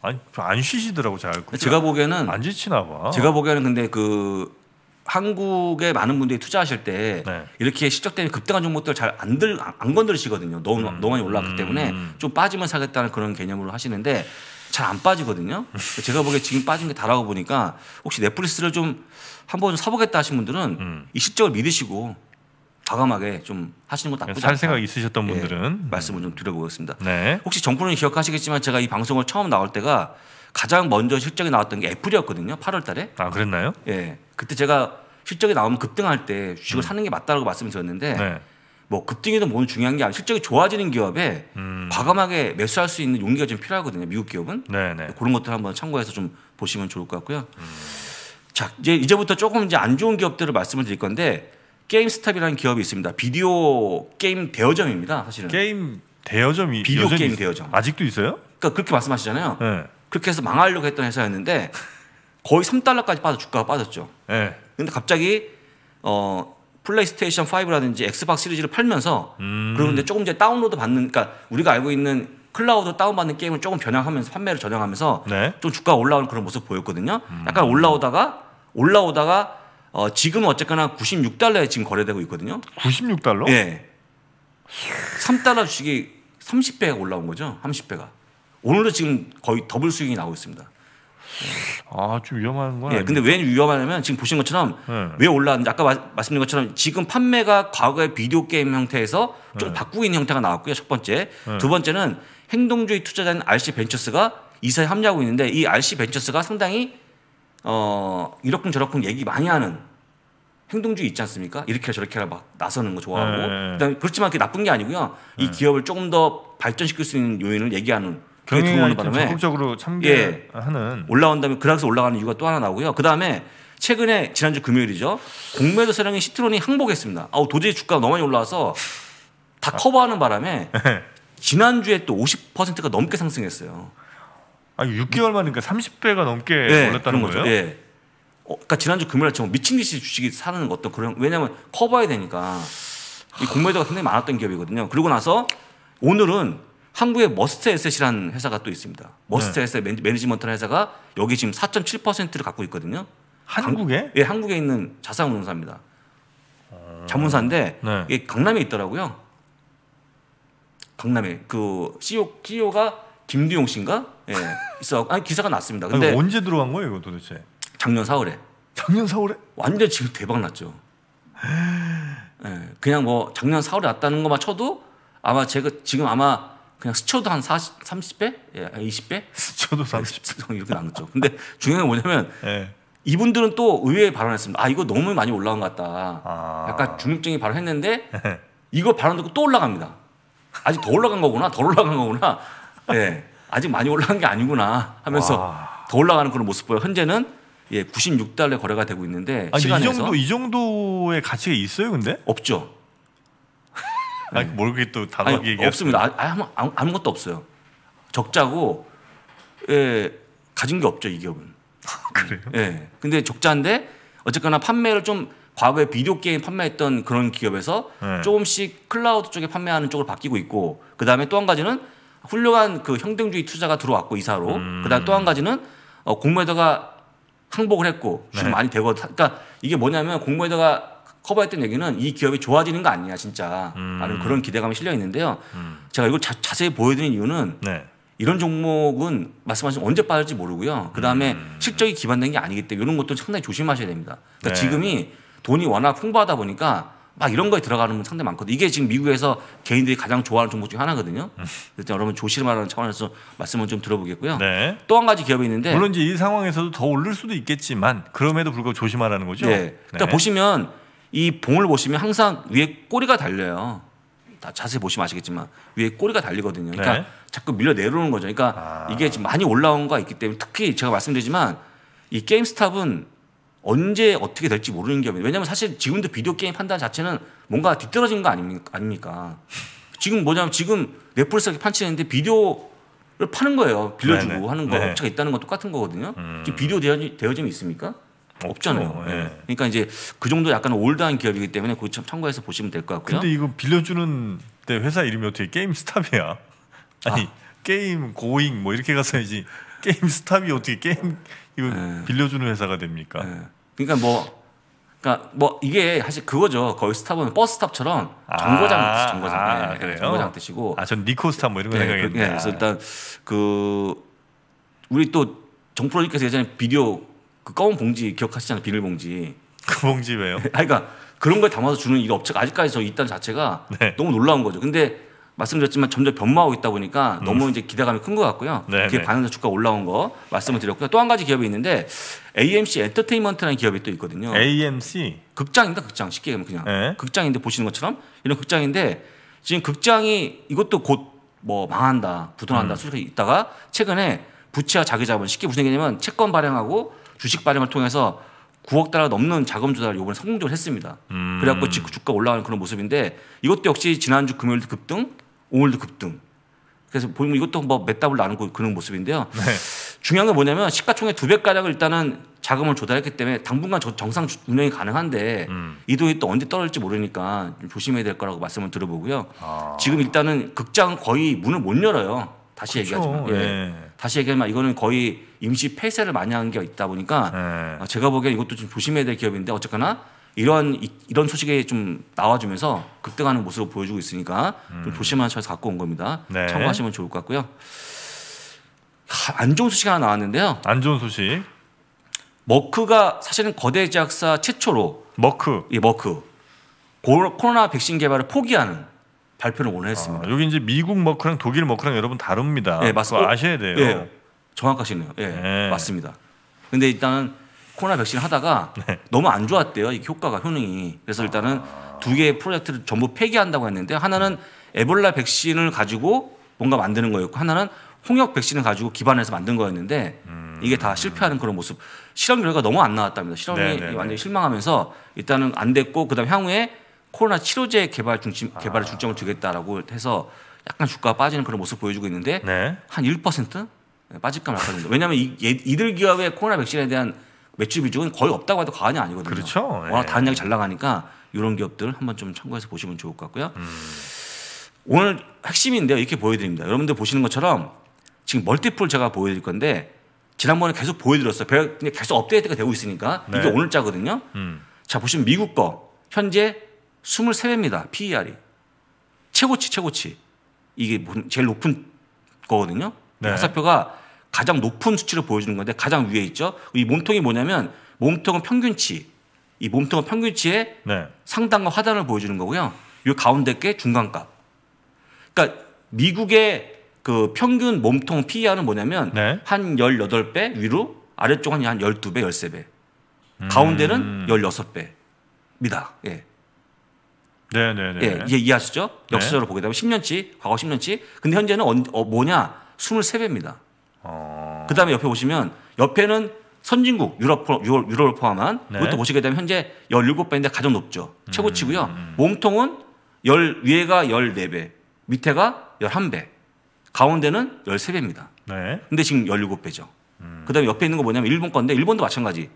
아니 안 쉬시더라고 잘. 제가 보기에는 안 지치나 봐. 제가 보기에는 근데 그 한국의 많은 분들이 투자하실 때 네. 이렇게 실적 때문에 급등한 종목들 잘안들안 안 건드리시거든요. 너무 음. 너무 많이 올랐기 음. 때문에 좀 빠지면 사겠다는 그런 개념으로 하시는데 잘 안 빠지거든요. 제가 보기에 지금 빠진 게 다라고 보니까 혹시 넷플릭스를 좀 한번 사보겠다 하신 분들은 음. 이 실적을 믿으시고 과감하게 좀 하시는 것도 나쁘지 않다. 살 생각 있으셨던 예, 분들은 예, 말씀을 좀 드려보겠습니다. 네. 혹시 정권로 기억하시겠지만 제가 이 방송을 처음 나올 때가 가장 먼저 실적이 나왔던 게 애플이었거든요. 8월 달에. 아, 그랬나요? 예. 그때 제가 실적이 나오면 급등할 때 주식을 음. 사는 게 맞다라고 말씀 드렸는데 네. 뭐 급등이든 뭐든 중요한 게 아니라 실적이 좋아지는 기업에 음. 과감하게 매수할 수 있는 용기가 좀 필요하거든요. 미국 기업은. 네, 네. 그런 것들 한번 참고해서 좀 보시면 좋을 것 같고요. 음. 자, 이제 이제부터 조금 이제 안 좋은 기업들을 말씀을 드릴 건데 게임스탑이라는 기업이 있습니다. 비디오 게임 대여점입니다. 사실은. 게임 대여점이 비디오 게임 대여점. 아직도 있어요? 그러니까 그렇게 말씀하시잖아요. 네. 그렇게 해서 망하려고 했던 회사였는데 거의 3달러까지 빠져 주가가 빠졌죠. 네. 근데 갑자기 어 플레이스테이션 5라든지 엑스박스 시리즈를 팔면서 음. 그러는데 조금 이제 다운로드 받는 그러니까 우리가 알고 있는 클라우드 다운받는 게임을 조금 변형하면서 판매를 전향하면서 네. 좀 주가가 올라오는 그런 모습 보였거든요. 음. 약간 올라오다가 올라오다가 어, 지금 어쨌거나 96달러에 지금 거래되고 있거든요. 96달러? 예. 3달러 주식이 30배가 올라온 거죠. 30배가. 오늘도 지금 거의 더블 수익이 나오고 있습니다. 아, 좀 위험한 건 예, 아닙 근데 왜 위험하냐면 지금 보신 것처럼 네. 왜 올라왔는지 아까 마, 말씀드린 것처럼 지금 판매가 과거의 비디오 게임 형태에서 좀 네. 바꾸고 있는 형태가 나왔고요. 첫 번째. 네. 두 번째는 행동주의 투자자인 RC 벤처스가 이사에 합류하고 있는데 이 RC 벤처스가 상당히 어, 이렇쿵저렇쿵 얘기 많이 하는 행동주의 있지 않습니까? 이렇게 저렇게 막 나서는 거 좋아하고 네. 그 그렇지만 그게 나쁜 게 아니고요. 이 네. 기업을 조금 더 발전시킬 수 있는 요인을 얘기하는 그게 들어오는 바람에 적극적으로 참여하는 예, 올라온다면 그락에서 올라가는 이유가 또 하나 나오고요. 그다음에 최근에 지난주 금요일이죠. 공매도 세력인 시트론이 항복했습니다. 아우 도저히 주가가 너무 많이 올라와서 다 아. 커버하는 바람에 네. 지난주에 또 50%가 넘게 상승했어요. 아 6개월 만이니까 그러니까 30배가 넘게 네, 올랐다는 거죠. 거예 예. 어, 그러니까 지난주 금요일 아침 미친 듯이 주식이 사는 어떤 그런 왜냐하면 커버해야 되니까 이 공매도가 굉장히 많았던 기업이거든요. 그리고 나서 오늘은 한국의 머스트 에셋이라는 회사가 또 있습니다. 머스트 네. 에셋 매니지먼트라는 회사가 여기 지금 4.7%를 갖고 있거든요. 한국에? 예, 한국에 있는 자산운용사입니다. 자문사인데 네. 이게 강남에 있더라고요. 강남에 그 CEO CEO가 김두용 씨인가? 예. 있어. 아니 기사가 났습니다. 근데 아니, 언제 들어간 거예요, 이거 도대체? 작년 4월에. 작년 4월에? 완전 지금 대박 났죠. 네, 그냥 뭐 작년 4월에 났다는 것만 쳐도 아마 제가 지금 아마 그냥 스쳐도 한 40, 30배? 예, 20배? 아, 스쳐도 30배. 예, 이렇게 난 거죠. 근데 중요한 게 뭐냐면 네. 이분들은 또 의외의 발언했습니다. 을 아, 이거 너무 많이 올라간것 같다. 아. 약간 중립적인 발언했는데 이거 발언 듣고 또 올라갑니다. 아직 더 올라간 거구나. 더 올라간 거구나. 예. 아직 많이 올라간 게 아니구나 하면서 와. 더 올라가는 그런 모습 보여. 현재는 예, 96달러에 거래가 되고 있는데 아니, 이 정도 이 정도의 가치가 있어요, 근데? 없죠. 아 모르게 네. 또 단어 얘기 없습니다. 아, 아무, 아, 아무것도 없어요. 적자고 예, 가진 게 없죠, 이 기업은. 아, 그래요? 예. 근데 적자인데 어쨌거나 판매를 좀 과거에 비디오 게임 판매했던 그런 기업에서 네. 조금씩 클라우드 쪽에 판매하는 쪽으로 바뀌고 있고 그다음에 또 한 가지는 훌륭한 그 형등주의 투자가 들어왔고 이사로 음. 그다음 또 한 가지는 어, 공매도가 항복을 했고 주식 네. 많이 되고 그러니까 이게 뭐냐면 공모에다가 커버했던 얘기는 이 기업이 좋아지는 거 아니냐 진짜 음. 라는 그런 기대감이 실려 있는데요. 음. 제가 이걸 자, 세히 보여드린 이유는 네. 이런 종목은 말씀하신 언제 빠질지 모르고요. 그 다음에 음. 실적이 기반된 게 아니기 때문에 이런 것도 상당히 조심하셔야 됩니다. 그러니까 네. 지금이 돈이 워낙 풍부하다 보니까 막 이런 거에 들어가는 분상대히 많거든요. 이게 지금 미국에서 개인들이 가장 좋아하는 종목 중 하나거든요. 음. 일단 여러분 조심하라는 차원에서 말씀을 좀 들어보겠고요. 네. 또한 가지 기업이 있는데 물론 이제 이 상황에서도 더 오를 수도 있겠지만 그럼에도 불구하고 조심하라는 거죠. 네. 그러니까 네. 보시면 이 봉을 보시면 항상 위에 꼬리가 달려요. 다 자세히 보시면 아시겠지만 위에 꼬리가 달리거든요. 그러니까 네. 자꾸 밀려 내려오는 거죠. 그러니까 아. 이게 지금 많이 올라온 거 있기 때문에 특히 제가 말씀드리지만 이 게임스탑은 언제 어떻게 될지 모르는 기업이에요. 왜냐하면 사실 지금도 비디오 게임 판단 자체는 뭔가 뒤떨어진 거 아닙니까? 지금 뭐냐면 지금 넷플릭스가 판치는데 비디오를 파는 거예요. 빌려주고 네네. 하는 거 네. 업체가 있다는 건 똑같은 거거든요. 음. 지금 비디오 대여점이 대여 있습니까? 없잖아요. 네. 네. 그러니까 이제 그 정도 약간 올드한 기업이기 때문에 그거 참 참고해서 보시면 될 것 같고요. 근데 이거 빌려주는 때 회사 이름이 어떻게 게임 스탑이야? 아. 아니 아. 게임 고잉 뭐 이렇게 가서 이제 게임 스탑이 어떻게 게임 이거 네. 빌려주는 회사가 됩니까? 네. 그러니까 뭐 그러니까 뭐 이게 사실 그거죠. 거의 스탑은 버스탑처럼 정거장 아, 뜻이 정거장. 예, 아, 네, 그래요? 정거장 뜻이고. 아, 전 리코스탑 뭐 이런 거 네, 생각했는데. 그, 네, 그래서 일단 그 우리 또 정프로님께서 예전에 비디오 그 검은 봉지 기억하시잖아요. 비닐봉지. 그 봉지 왜요? 아, 그러니까 그런 걸 담아서 주는 이 업체가 아직까지 저 있다는 자체가 네. 너무 놀라운 거죠. 근데 말씀드렸지만 점점 변모하고 있다 보니까 음. 너무 이제 기대감이 큰 것 같고요. 네네. 그게 네. 반응해 주가 올라온 거 말씀을 드렸고요. 또 한 가지 기업이 있는데 AMC 엔터테인먼트라는 기업이 또 있거든요. AMC 극장입니다. 극장 쉽게 얘기하면 그냥 네. 극장인데 보시는 것처럼 이런 극장인데 지금 극장이 이것도 곧 뭐 망한다, 부도난다 음. 소식이 있다가 최근에 부채와 자기자본 쉽게 무슨 얘기냐면 채권 발행하고 주식 발행을 통해서 9억 달러 넘는 자금 조달을 이번에 성공적으로 했습니다. 음. 그래갖고 주가 올라가는 그런 모습인데 이것도 역시 지난주 금요일 급등 오늘도 급등. 그래서 보면 이것도 뭐 몇답을 나누고 그런 모습인데요. 네. 중요한 건 뭐냐면 시가총액 두 배가량을 일단은 자금을 조달했기 때문에 당분간 정상 운영이 가능한데 음. 이 돈이 또 언제 떨어질지 모르니까 좀 조심해야 될 거라고 말씀을 들어보고요. 아. 지금 일단은 극장 거의 문을 못 열어요. 다시 그렇죠. 얘기하지만. 예. 네. 다시 얘기하면 이거는 거의 임시 폐쇄를 많이 한 게 있다 보니까 네. 어, 제가 보기엔 이것도 좀 조심해야 될 기업인데 어쨌거나 이런 이런 소식에 좀 나와주면서 급등하는 모습을 보여주고 있으니까 음. 좀조심하셔서 갖고 온 겁니다. 네. 참고하시면 좋을 것 같고요. 안 좋은 소식 하나 나왔는데요. 안 좋은 소식. 머크가 사실은 거대 제약사 최초로 머크 예 머크 코로나 백신 개발을 포기하는 발표를 오늘 했습니다. 아, 여기 이제 미국 머크랑 독일 머크랑 여러분 다릅니다. 네, 맞습니다. 어, 아셔야 돼요. 네, 정확하시네요. 네, 네. 맞습니다. 근데 일단은 코로나 백신 하다가 네. 너무 안 좋았대요. 이 효과가 효능이. 그래서 일단은 아... 두 개의 프로젝트를 전부 폐기한다고 했는데 하나는 에볼라 백신을 가지고 뭔가 만드는 거였고 하나는 홍역 백신을 가지고 기반해서 만든 거였는데 음... 이게 다 실패하는 그런 모습. 실험 결과가 너무 안 나왔답니다. 실험이 네네네. 네, 네. 완전히 실망하면서 일단은 안 됐고 그다음 향후에 코로나 치료제 개발 중심 개발에 아. 중점을 두겠다라고 해서 약간 주가가 빠지는 그런 모습 보여주고 있는데 네. 한1% 빠질까 말까 정도. 왜냐하면 이, 이들 기업의 코로나 백신에 대한 맥주 비중은 거의 없다고 해도 과언이 아니거든요. 그렇죠. 워낙 예. 다른 양이 잘 나가니까 이런 기업들 한번 좀 참고해서 보시면 좋을 것 같고요. 음. 오늘 핵심인데요. 이렇게 보여드립니다. 여러분들 보시는 것처럼 지금 멀티플 제가 보여드릴 건데 지난번에 계속 보여드렸어요. 계속 업데이트가 되고 있으니까 네. 이게 오늘 자거든요. 음. 자 보시면 미국 거 현재 23배입니다. PER이 최고치 최고치 이게 제일 높은 거거든요. 네. 화살표가 가장 높은 수치를 보여주는 건데 가장 위에 있죠. 이 몸통이 뭐냐면 몸통은 평균치. 이 몸통은 평균치의 네. 상단과 하단을 보여주는 거고요. 이 가운데 게 중간값. 그러니까 미국의 그 평균 몸통 PER은 뭐냐면 네. 한 열여덟 배 위로 아래쪽 은한 열두 배 열세 배 음. 가운데는 열여섯 배입니다 예. 네, 네, 네. 예, 이해, 이해하시죠? 역사적으로 네. 보게 되면 십년치 과거 십년치 근데 현재는 어, 뭐냐? 스물세 배입니다 어... 그 다음에 옆에 보시면 옆에는 선진국 유럽, 유럽을 유럽 포함한 네. 이것도 보시게 되면 현재 17배인데 가장 높죠. 음. 최고치고요. 음, 몸통은 열 위에가 14배, 밑에가 11배, 가운데는 13배입니다. 네. 근데 지금 17배죠. 음. 그다음에 옆에 있는 거 뭐냐면 일본 건데 일본도 마찬가지.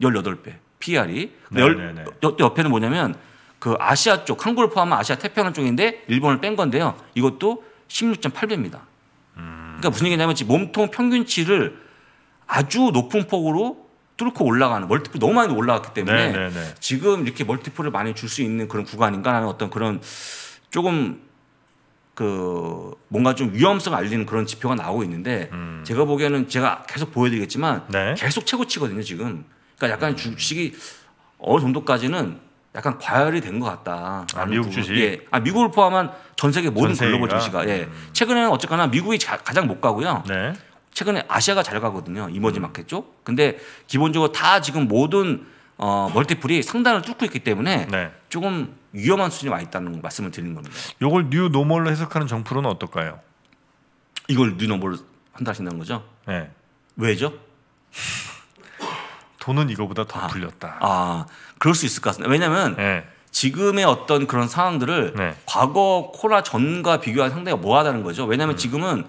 18배. PR이. 네, 열, 네, 네. 옆에는 뭐냐면 그 아시아 쪽 한국을 포함한 아시아 태평양 쪽인데 일본을 뺀 건데요. 이것도 16.8배입니다. 그러니까 무슨 얘기냐면 지금 몸통 평균치를 아주 높은 폭으로 뚫고 올라가는 멀티플 너무 많이 올라갔기 때문에 네네네. 네, 네. 지금 이렇게 멀티플을 많이 줄 수 있는 그런 구간인가라는 어떤 그런 조금 그 뭔가 좀 위험성 알리는 그런 지표가 나오고 있는데 음. 제가 보기에는 제가 계속 보여드리겠지만 네. 계속 최고치거든요 지금 그러니까 약간 음. 주식이 어느 정도까지는 약간 과열이 된 것 같다. 아 미국 주식. 예. 아 미국을 포함한 전 세계 모든 전 글로벌 증시가 예. 음. 최근에는 어쨌거나 미국이 자, 가장 못 가고요. 네. 최근에 아시아가 잘 가거든요. 이머지 음. 마켓 쪽. 근데 기본적으로 다 지금 모든 어, 멀티플이 상단을 뚫고 있기 때문에 네. 조금 위험한 수준에 와 있다는 말씀을 드리는 겁니다. 이걸 뉴 노멀로 해석하는 정프로는 어떨까요? 이걸 뉴 노멀로 한다 하신다는 거죠? 네. 왜죠? 돈은 이거보다 더 아, 불렸다. 아, 그럴 수 있을 것 같습니다. 왜냐하면 네. 지금의 어떤 그런 상황들을 네. 과거 코로나 전과 비교하 상당히 뭐하다는 거죠. 왜냐하면 음. 지금은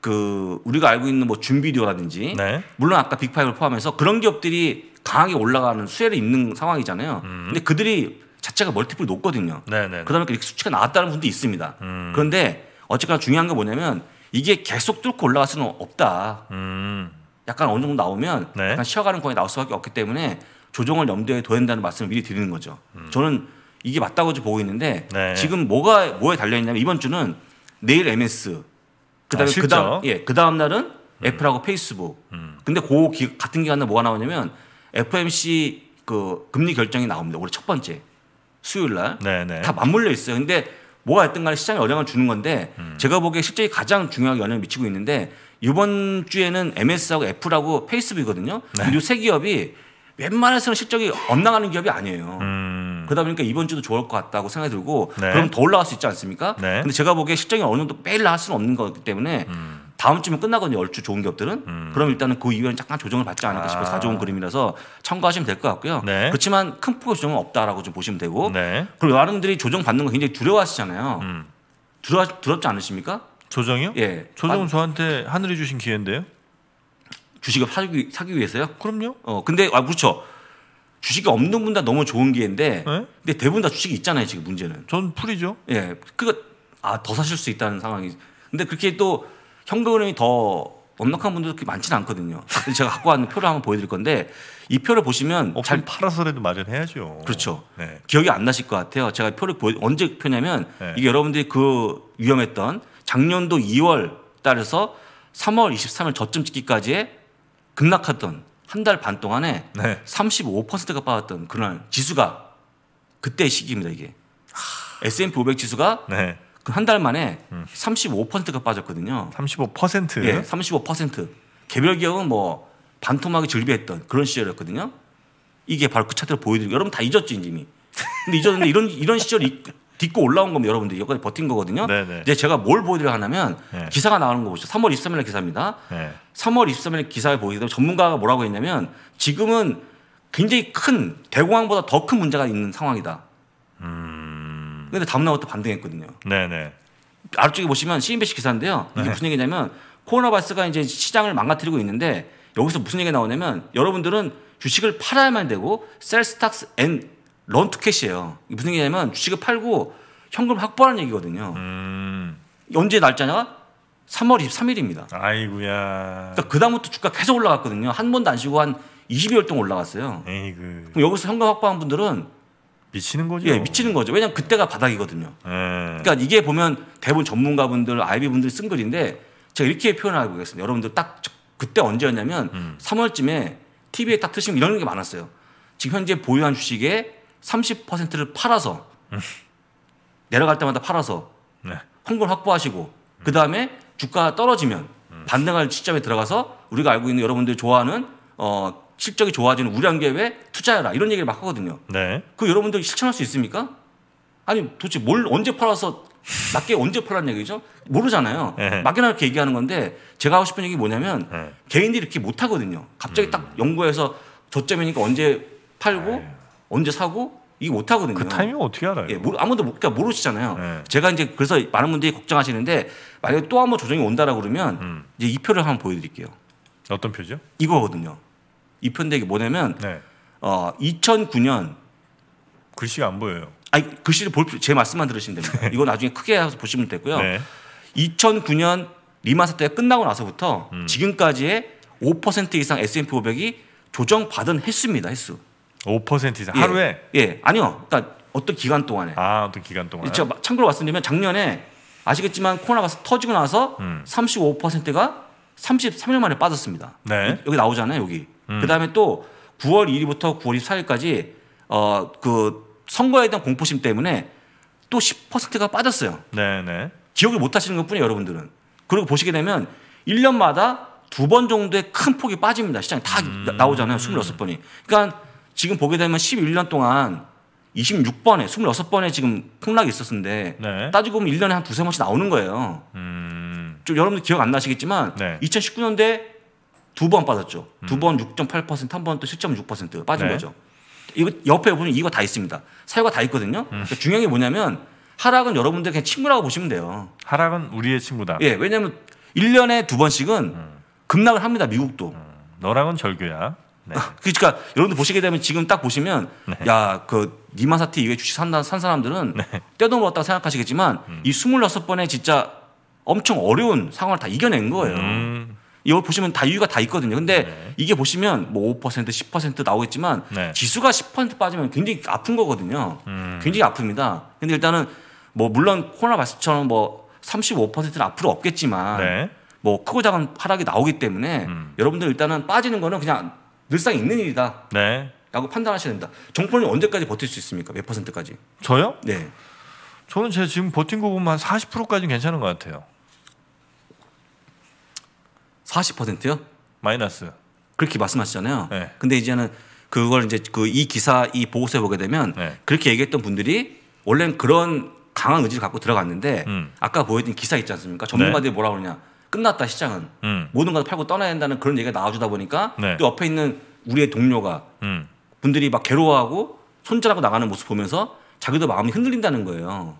그 우리가 알고 있는 뭐 준비료라든지 네. 물론 아까 빅파이브를 포함해서 그런 기업들이 강하게 올라가는 수혜를 입는 상황이잖아요. 음. 근데 그들이 자체가 멀티플이 높거든요. 네, 네, 네. 그다음에 이렇게 수치가 나왔다는 분도 있습니다. 음. 그런데 어쨌거나 중요한 게 뭐냐면 이게 계속 뚫고 올라갈 수는 없다. 음. 약간 어느 정도 나오면 네. 약간 쉬어가는 권이 나올 수밖에 없기 때문에 조정을 염두에 둬야 한다는 말씀을 미리 드리는 거죠. 음. 저는 이게 맞다고 보고 있는데 네. 지금 뭐가 뭐에 달려 있냐면 이번 주는 내일 MS 그다음에 아, 그다음 예 그다음 날은 음. 애플하고 페이스북 음. 근데 그 기, 같은 기간 에 뭐가 나오냐면 FOMC 그 금리 결정이 나옵니다 올해 첫 번째 수요일 날다 네, 네. 맞물려 있어요 근데 뭐가 했든 간에 시장에 영향을 주는 건데 음. 제가 보기에 실제 가장 중요하게 영향을 미치고 있는데 이번 주에는 MS하고 애플하고 페이스북이거든요. 네. 그리고 세 기업이 웬만해서는 실적이 엇나가는 기업이 아니에요. 음. 그러다 보니까 이번 주도 좋을 것 같다고 생각이 들고 네. 그럼 더 올라갈 수 있지 않습니까? 네. 근데 제가 보기에 실적이 어느 정도 매일 나올 수는 없는 거기 때문에 음. 다음 주면 끝나거든요. 얼추 좋은 기업들은. 음. 그럼 일단은 그 이후에는 잠깐 조정을 받지 않을까 싶어서 아. 가져온 그림이라서 참고하시면 될 것 같고요. 네. 그렇지만 큰 폭의 조정은 없다라고 좀 보시면 되고 네. 그리고 여러분들이 조정 받는 거 굉장히 두려워하시잖아요. 음. 두려, 두렵지 않으십니까? 조정이요? 예. 조정은 만... 아. 저한테 하늘이 주신 기회인데요. 주식을 사기, 사기 위해서요? 그럼요. 어, 근데 아 그렇죠. 주식이 없는 분 다 너무 좋은 기회인데, 네? 근데 대부분 다 주식이 있잖아요. 지금 문제는. 전 풀이죠. 예, 그거 아더 사실 수 있다는 상황이. 근데 그렇게 또 현금흐름이 더 넉넉한 분들 도 그렇게 많지는 않거든요. 제가 갖고 왔는 표를 한번 보여드릴 건데 이 표를 보시면 잘 팔아서라도 마련해야죠. 그렇죠. 네. 기억이 안 나실 것 같아요. 제가 표를 보여, 언제 표냐면 네. 이게 여러분들이 그 위험했던 작년도 2월 달에서 3월 23일 저점 찍기까지의 급락했던 한 달 반 동안에 네. 35%가 빠졌던 그날 지수가 그때 시기입니다 이게 하... S&P 500 지수가 네. 그 한 달 만에 음. 35%가 빠졌거든요. 35%? 예, 35%. 개별 기업은 뭐 반토막이 즐비했던 그런 시절이었거든요. 이게 바로 그 차트를 보여드리고 여러분 다 잊었죠 이미. 근데 잊었는데 이런 이런 시절이 딛고 올라온 겁니다. 여러분들 이 여기까지 버틴 거거든요. 네네. 네. 이제 제가 뭘 보여드려 하냐면 네. 기사가 나오는 거 보시죠. 3월 23일 기사입니다. 네. 3월 23일 기사에 보게 이 되면 전문가가 뭐라고 했냐면 지금은 굉장히 큰 대공황보다 더 큰 문제가 있는 상황이다. 음... 근데 다음날 부터 반등했거든요. 네네. 아래쪽에 네. 보시면 CNBC 기사인데요. 이게 네. 무슨 얘기냐면 코로나 바이러스가 이제 시장을 망가뜨리고 있는데 여기서 무슨 얘기가 나오냐면 여러분들은 주식을 팔아야만 되고 셀 스탁스 앤 런투캐시예요. 무슨 얘기냐면 주식을 팔고 현금 확보하는 얘기거든요. 음. 언제 날짜냐? 3월 23일입니다. 아이구야. 그러니까 그다음부터 주가 계속 올라갔거든요. 한 번도 안 쉬고 한 20일 동안 올라갔어요. 에이그. 그럼 여기서 현금 확보한 분들은 미치는 거죠. 예, 미치는 거죠. 왜냐면 그때가 바닥이거든요. 에. 예. 그러니까 이게 보면 대부분 전문가분들, IB 분들이 쓴 글인데 제가 이렇게 표현하고 있겠습니다. 여러분들 딱 그때 언제였냐면 음. 3월쯤에 TV에 딱트시면 이런 게 많았어요. 지금 현재 보유한 주식의 30%를 팔아서 내려갈 때마다 팔아서 네. 황금 확보하시고 그 다음에 주가 가 떨어지면 음. 반등할 시점에 들어가서 우리가 알고 있는 여러분들이 좋아하는 어, 실적이 좋아지는 우량계에 투자해라 이런 얘기를 막 하거든요. 네. 그 여러분들 이 실천할 수 있습니까? 아니 도대체 뭘 언제 팔아서 맞게 언제 팔았냐 얘기죠? 모르잖아요. 네. 막연하게 얘기하는 건데 제가 하고 싶은 얘기 뭐냐면 네. 개인들이 이렇게 못 하거든요. 갑자기 음. 딱 연구해서 저점이니까 언제 팔고 예. 언제 사고 이게 못 하거든요. 그 타이밍 어떻게 알아요? 예, 모르, 아무도 그러니까 모르시잖아요. 네. 제가 이제 그래서 많은 분들이 걱정하시는데 만약에 또 한번 조정이 온다라고 그러면 음. 이제 이 표를 한번 보여드릴게요. 어떤 표죠? 이거거든요. 이 표인데 이게 뭐냐면 네. 어, 2009년 글씨가 안 보여요. 아니 글씨를 볼 제 말씀만 들으시면 됩니다. 네. 이거 나중에 크게 해서 보시면 되고요. 네. 2009년 리마 사태가 끝나고 나서부터 음. 지금까지의 5% 이상 S&P 500이 조정받은 횟수입니다. 횟수. 5% 이상 예, 하루에? 예, 아니요. 그러니까 어떤 기간 동안에. 아, 어떤 기간 동안. 제가 그렇죠. 참고로 말씀드리면 작년에 아시겠지만 코로나가 터지고 나서 음. 35%가 33일 만에 빠졌습니다. 네. 여기 나오잖아요, 여기. 음. 그다음에 또 9월 1일부터 9월 24일까지 어 그 선거에 대한 공포심 때문에 또 10%가 빠졌어요. 네, 네. 기억을 못 하시는 것뿐이에요, 여러분들은. 그리고 보시게 되면 1년마다 두 번 정도의 큰 폭이 빠집니다. 시장이다 음. 나오잖아요. 26번이. 그러니까 지금 보게 되면 11년 동안 26번에 26번에 지금 폭락이 있었는데 네. 따지고 보면 1년에 한 두세 번씩 나오는 거예요. 음... 좀 여러분들 기억 안 나시겠지만 네. 2019년대 두번 빠졌죠. 음... 두번 6.8%, 한 번 또 7.6% 빠진 네. 거죠. 이거 옆에 보면 이거 다 있습니다. 사유가 다 있거든요. 음. 그러니까 중요한 게 뭐냐면 하락은 여러분들 그냥 친구라고 보시면 돼요. 하락은 우리의 친구다. 예, 왜냐면 1년에 두 번씩은 음. 급락을 합니다. 미국도. 음. 너랑은 절교야. 네. 그러니까 여러분들 보시게 되면 지금 딱 보시면 네. 야그 니마사티 이외 주식 산다 산 사람들은 네. 떼돈 벌었다 생각하시겠지만 음. 이2 6번에 진짜 엄청 어려운 상황을 다 이겨낸 거예요. 음. 이걸 보시면 다 이유가 다 있거든요. 근데 네. 이게 보시면 뭐5% 10% 나오겠지만 네. 지수가 10% 빠지면 굉장히 아픈 거거든요. 음. 굉장히 아픕니다. 근데 일단은 뭐 물론 코로나 발스처럼 뭐 35%는 앞으로 없겠지만 네. 뭐 크고 작은 하락이 나오기 때문에 음. 여러분들 일단은 빠지는 거는 그냥 늘상 있는 일이다. 네. 라고 판단하셔야 된다. 정권이 언제까지 버틸 수 있습니까? 몇 퍼센트까지? 저요? 네. 저는 제 지금 버틴 거 보면 한 40%까지는 괜찮은 것 같아요. 40%요? 마이너스. 그렇게 말씀하시잖아요. 네. 근데 이제는 그걸 이제 그 이 기사 이 보고서에 보게 되면 네. 그렇게 얘기했던 분들이 원래는 그런 강한 의지를 갖고 들어갔는데 음. 아까 보여드린 기사 있지 않습니까? 전문가들이 네. 뭐라 그러냐? 끝났다 시장은 음. 모든 것을 팔고 떠나야 한다는 그런 얘기가 나와주다 보니까 네. 또 옆에 있는 우리의 동료가 음. 분들이 막 괴로워하고 손자라고 나가는 모습 보면서 자기도 마음이 흔들린다는 거예요.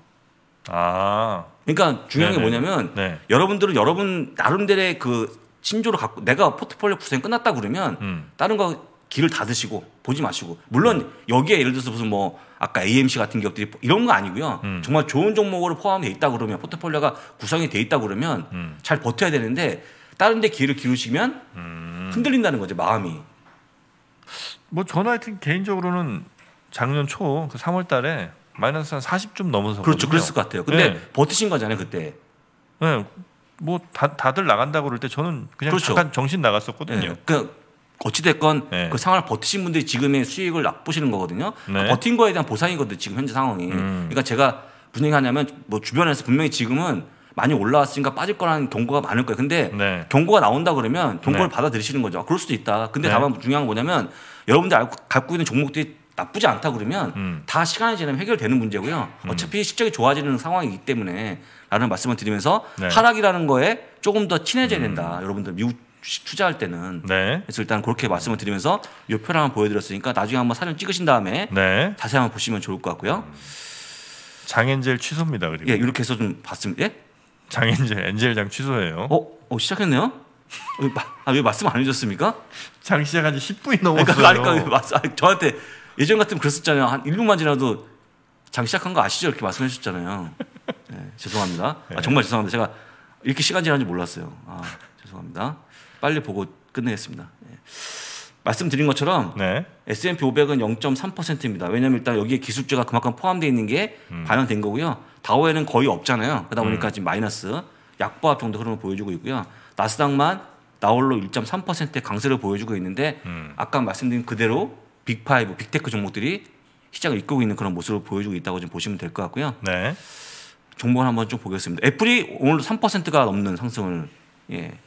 아. 그러니까 중요한 네네. 게 뭐냐면 네. 여러분들은 여러분 나름대로의 그 신조를 갖고 내가 포트폴리오 구성 끝났다 그러면 음. 다른 거 길을 닫으시고 보지 마시고 물론 음. 여기에 예를 들어서 무슨 뭐 아까 AMC 같은 기업들이 이런 거 아니고요. 음. 정말 좋은 종목으로 포함되어 있다 그러면 포트폴리오가 구성이 돼 있다 그러면 음. 잘 버텨야 되는데 다른 데 기회를 기울이시면 음. 흔들린다는 거죠 마음이. 뭐 저는 하여튼 개인적으로는 작년 초 그 3월 달에 마이너스 한4 0쯤 넘어서 그렇죠. 그랬을 것 같아요. 근데 네. 버티신 거잖아요, 그때. 네. 뭐 다, 다들 나간다고 그럴 때 저는 그냥 그렇죠. 잠깐 정신 나갔었거든요. 네. 그 어찌됐건 네. 그 상황을 버티신 분들이 지금의 수익을 납부시는 거거든요. 네. 아, 버틴 거에 대한 보상이거든요. 지금 현재 상황이. 음. 그러니까 제가 무슨 얘기하냐면 뭐 주변에서 분명히 지금은 많이 올라왔으니까 빠질 거라는 경고가 많을 거예요. 근데 네. 경고가 나온다 그러면 경고를 네. 받아들이시는 거죠. 아, 그럴 수도 있다. 근데 네. 다만 중요한 건 뭐냐면 여러분들 알고 갖고 있는 종목들이 나쁘지 않다 그러면 음. 다 시간이 지나면 해결되는 문제고요. 음. 어차피 음. 실적이 좋아지는 상황이기 때문에 라는 말씀을 드리면서 네. 하락이라는 거에 조금 더 친해져야 음. 된다. 여러분들 미국 투자할 때는 네. 그래서 일단 그렇게 말씀을 드리면서 이 표를 한번 보여드렸으니까 나중에 한번 사진 찍으신 다음에 네. 자세히 한번 보시면 좋을 것 같고요. 음. 장엔젤 취소입니다. 그리고 예, 이렇게 해서 좀 봤습니다. 예? 장엔젤 엔젤장 취소예요. 어, 어 시작했네요. 어, 아, 왜 말씀 안해주습니까장 시작한 지 10분이 그러니까 넘었어요. 그러니까, 그러니까 저한테 예전 같으면 그랬었잖아요. 한 1분만 지나도 장 시작한 거 아시죠? 이렇게 말씀해 셨잖아요 네, 죄송합니다. 아, 네. 정말 죄송합니다. 제가 이렇게 시간 지난지 몰랐어요. 아, 죄송합니다. 빨리 보고 끝내겠습니다. 예. 말씀드린 것처럼 네. S&P 500은 0.3%입니다. 왜냐하면 일단 여기에 기술주가 그만큼 포함되어 있는 게 음. 반영된 거고요. 다우에는 거의 없잖아요. 그러다 음. 보니까 음. 지금 마이너스 약보합 정도 흐름을 보여주고 있고요. 나스닥만 나홀로 1.3%의 강세를 보여주고 있는데 음. 아까 말씀드린 그대로 빅파이브, 빅테크 종목들이 시장을 이끌고 있는 그런 모습을 보여주고 있다고 좀 보시면 될 것 같고요. 네. 종목을 한번 좀 보겠습니다. 애플이 오늘 3%가 넘는 상승을 예,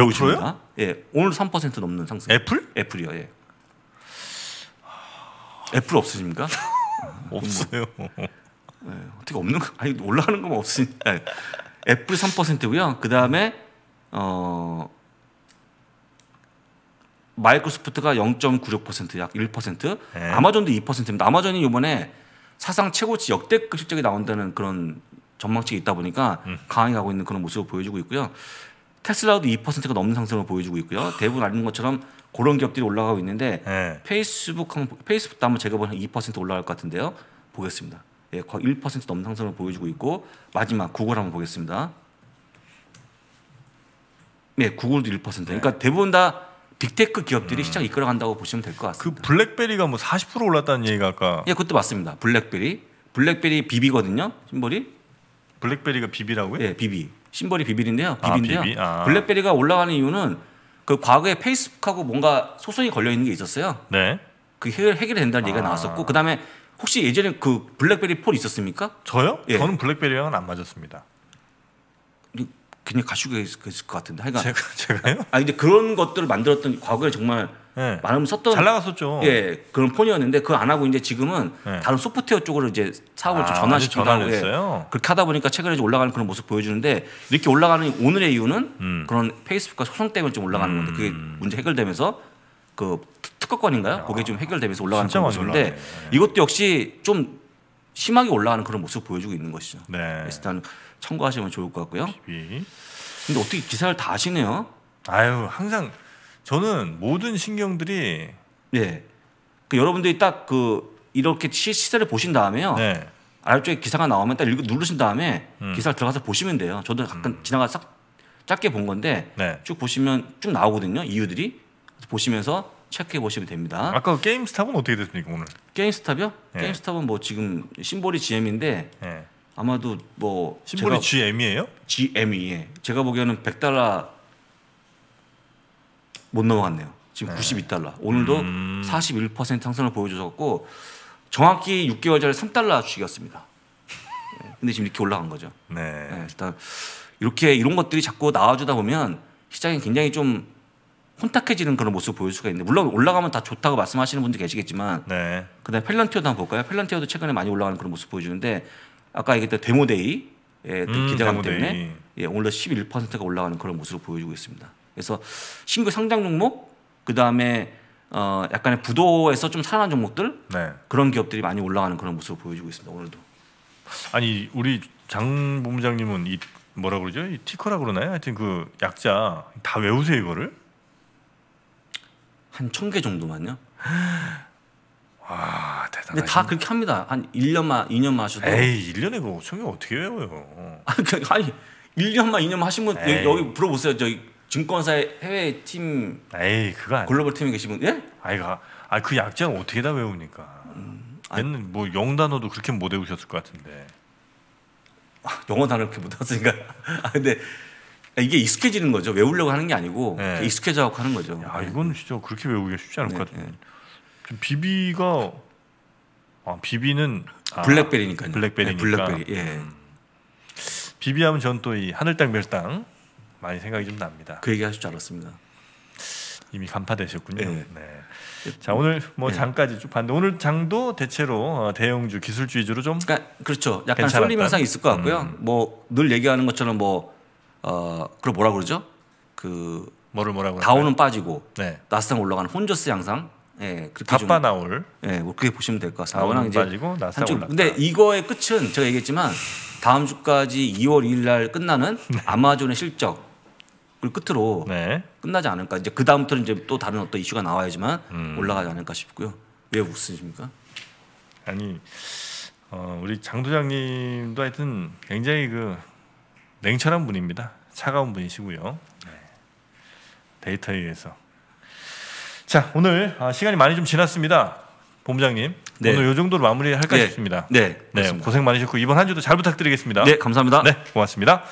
우 프로요? 아, 예, 오늘 3% 넘는 상승. 애플? 애플이요. 예. 애플 없으십니까? 없어요. 네, 어떻게 없는 거 아니 올라가는 거만 없으니 네. 애플 3%고요. 그 다음에 어 마이크로소프트가 0.96%약 1%, 네. 아마존도 2%입니다. 아마존이 이번에 사상 최고치 역대급 실적이 나온다는 그런 전망치가 있다 보니까 음. 강하게 가고 있는 그런 모습을 보여주고 있고요. 테슬라도 2%가 넘는 상승을 보여주고 있고요. 대부분 아는 것처럼 그런 기업들이 올라가고 있는데 네. 페이스북 한번, 페이스북도 한번 제가 보니 2 올라갈 것 같은데요. 보겠습니다. 예, 거의 1% 넘는 상승을 보여주고 있고 마지막 구글 한번 보겠습니다. 예, 네, 구글도 1%. 그러니까 대부분 다 빅테크 기업들이 음. 시장 이끌어간다고 보시면 될 것 같습니다. 그 블랙베리가 뭐 40% 올랐다는 얘기가 아까. 예, 그것도 맞습니다. 블랙베리. 블랙베리 비비거든요. 심벌이. 블랙베리가 비비라고요? 예, 비비. 심벌이 비빌인데요. 비비인데요. 아, 비비? 아. 블랙베리가 올라가는 이유는 그 과거에 페이스북하고 뭔가 소송이 걸려 있는 게 있었어요. 네. 그 해결 해결된다는 아. 얘기가 나왔었고 그다음에 혹시 예전에 그 블랙베리 폰 있었습니까? 저요? 예. 저는 블랙베리랑은 안 맞았습니다. 그냥 가지고 있을 것 같은데. 하여간 제가 제가요? 아 근데 그런 것들을 만들었던 과거에 정말 네. 많은 썼던 잘 나갔었죠. 예 그런 폰이었는데 그거 안 하고 이제 지금은 네. 다른 소프트웨어 쪽으로 이제 사업을 아, 전환시키고 예, 그렇게 하다 보니까 최근에 좀 올라가는 그런 모습 보여주는데 이렇게 올라가는 오늘의 이유는 음. 그런 페이스북과 소송 때문에 좀 올라가는 음. 건데 그게 음. 문제 해결되면서 그 특허권인가요? 야. 그게 좀 해결되면서 올라가는 그런 모습인데 네. 이것도 역시 좀 심하게 올라가는 그런 모습 보여주고 있는 것이죠. 네. 일단 참고하시면 좋을 것 같고요. 근데 어떻게 기사를 다 아시네요? 아유 항상 저는 모든 신경들이 예. 그 여러분들이 딱 그 이렇게 시, 시세를 보신 다음에요. 네. 아래쪽에 기사가 나오면 딱 읽고 누르신 다음에 음. 기사를 들어가서 보시면 돼요. 저도 가끔 음. 지나가 서싹 짧게 본 건데 네. 쭉 보시면 쭉 나오거든요. 이유들이 보시면서 체크해 보시면 됩니다. 아까 게임스탑은 어떻게 됐습니까 오늘? 게임스탑이요? 예. 게임스탑은 뭐 지금 심보리 GM인데 예. 아마도 뭐심보리 GM이에요? GM이 예. 제가 보기에는 100달러 못 넘어갔네요. 지금 네. 92달러. 오늘도 음. 41% 상승을 보여주셨고 정확히 6개월 전에 3달러 주식이었습니다. 근데 지금 이렇게 올라간 거죠. 네. 네. 일단 이렇게 이런 것들이 자꾸 나와주다 보면 시장이 굉장히 좀 혼탁해지는 그런 모습 을 보일 수가 있는데 물론 올라가면 다 좋다고 말씀하시는 분도 계시겠지만 네. 그다음에 펠런티어도 한번 볼까요? 펠런티어도 최근에 많이 올라가는 그런 모습 보여주는데 아까 얘기했던 데모데이 예, 그 음, 기대감 데모데이. 때문에 예, 오늘 11%가 올라가는 그런 모습을 보여주고 있습니다. 그래서 신규 상장 종목, 그 다음에 어 약간의 부도에서 좀 살아난 종목들 네. 그런 기업들이 많이 올라가는 그런 모습을 보여주고 있습니다 오늘도. 아니 우리 장 본부장님은 이 뭐라 그러죠? 이 티커라 그러나요? 하여튼 그 약자 다 외우세요 이거를? 한 천 개 정도만요. 와 대단하다. 근데 다 그렇게 합니다. 한 1년만 2년만 하셔도. 에이 1년에 그거천개 어떻게 외워요? 아, 그, 아니 1년만 2년만 하신분 에이. 여기 물어보세요. 저기 증권사의 해외 팀 에이 그거 아니 글로벌 팀에 계시면 예? 아이가 그, 아그 약자는 어떻게 다 외우니까. 음, 옛날 뭐 영단어도 그렇게 못 외우셨을 것 같은데. 아, 영어 단어 그렇게 못 외웠으니까. 아 근데 이게 익숙해지는 거죠. 외우려고 하는 게 아니고 네. 익숙해져 갖고 하는 거죠. 아 네. 이건 진짜 그렇게 외우기가 쉽지 않을 네, 것 같은데. 네. 비비가 아 비비는 아, 블랙베리니까요. 블랙베리니까. 네, 블랙베리. 예. 음. 비비하면 전 또 이 하늘땅 별땅 많이 생각이 좀 납니다. 그 얘기 하실 줄 알았습니다. 이미 간파되셨군요. 네. 네. 자 오늘 뭐 네. 장까지 쭉 봤는데 오늘 장도 대체로 어, 대형주 기술주 위주로 좀 그러니까 그렇죠. 약간 쏠림 현상 있을 것 같고요. 음. 뭐늘 얘기하는 것처럼 뭐어 그걸 뭐라 그러죠? 그 뭐를 뭐라고 다우는 빠지고 네. 나스닥 올라가는 혼저스 양상. 예, 네, 그렇게 바 나올. 예, 네, 뭐 그렇게 보시면 될 것 같습니다. 다우는 이제 빠지고 나스닥 올라. 근데 이거의 끝은 제가 얘기했지만 다음 주까지 2월 2일 날 끝나는 네. 아마존의 실적 그 끝으로 네. 끝나지 않을까. 이제 그 다음부터는 이제 또 다른 어떤 이슈가 나와야지만 음. 올라가지 않을까 싶고요. 왜 웃으십니까? 아니 어, 우리 장 도장님도 하여튼 굉장히 그 냉철한 분입니다. 차가운 분이시고요. 네. 데이터에 의해서. 자 오늘 아, 시간이 많이 좀 지났습니다. 본부장님 네. 오늘 요 정도로 마무리할까 네. 싶습니다. 네, 네 고생 많으셨고 이번 한 주도 잘 부탁드리겠습니다. 네 감사합니다. 네 고맙습니다.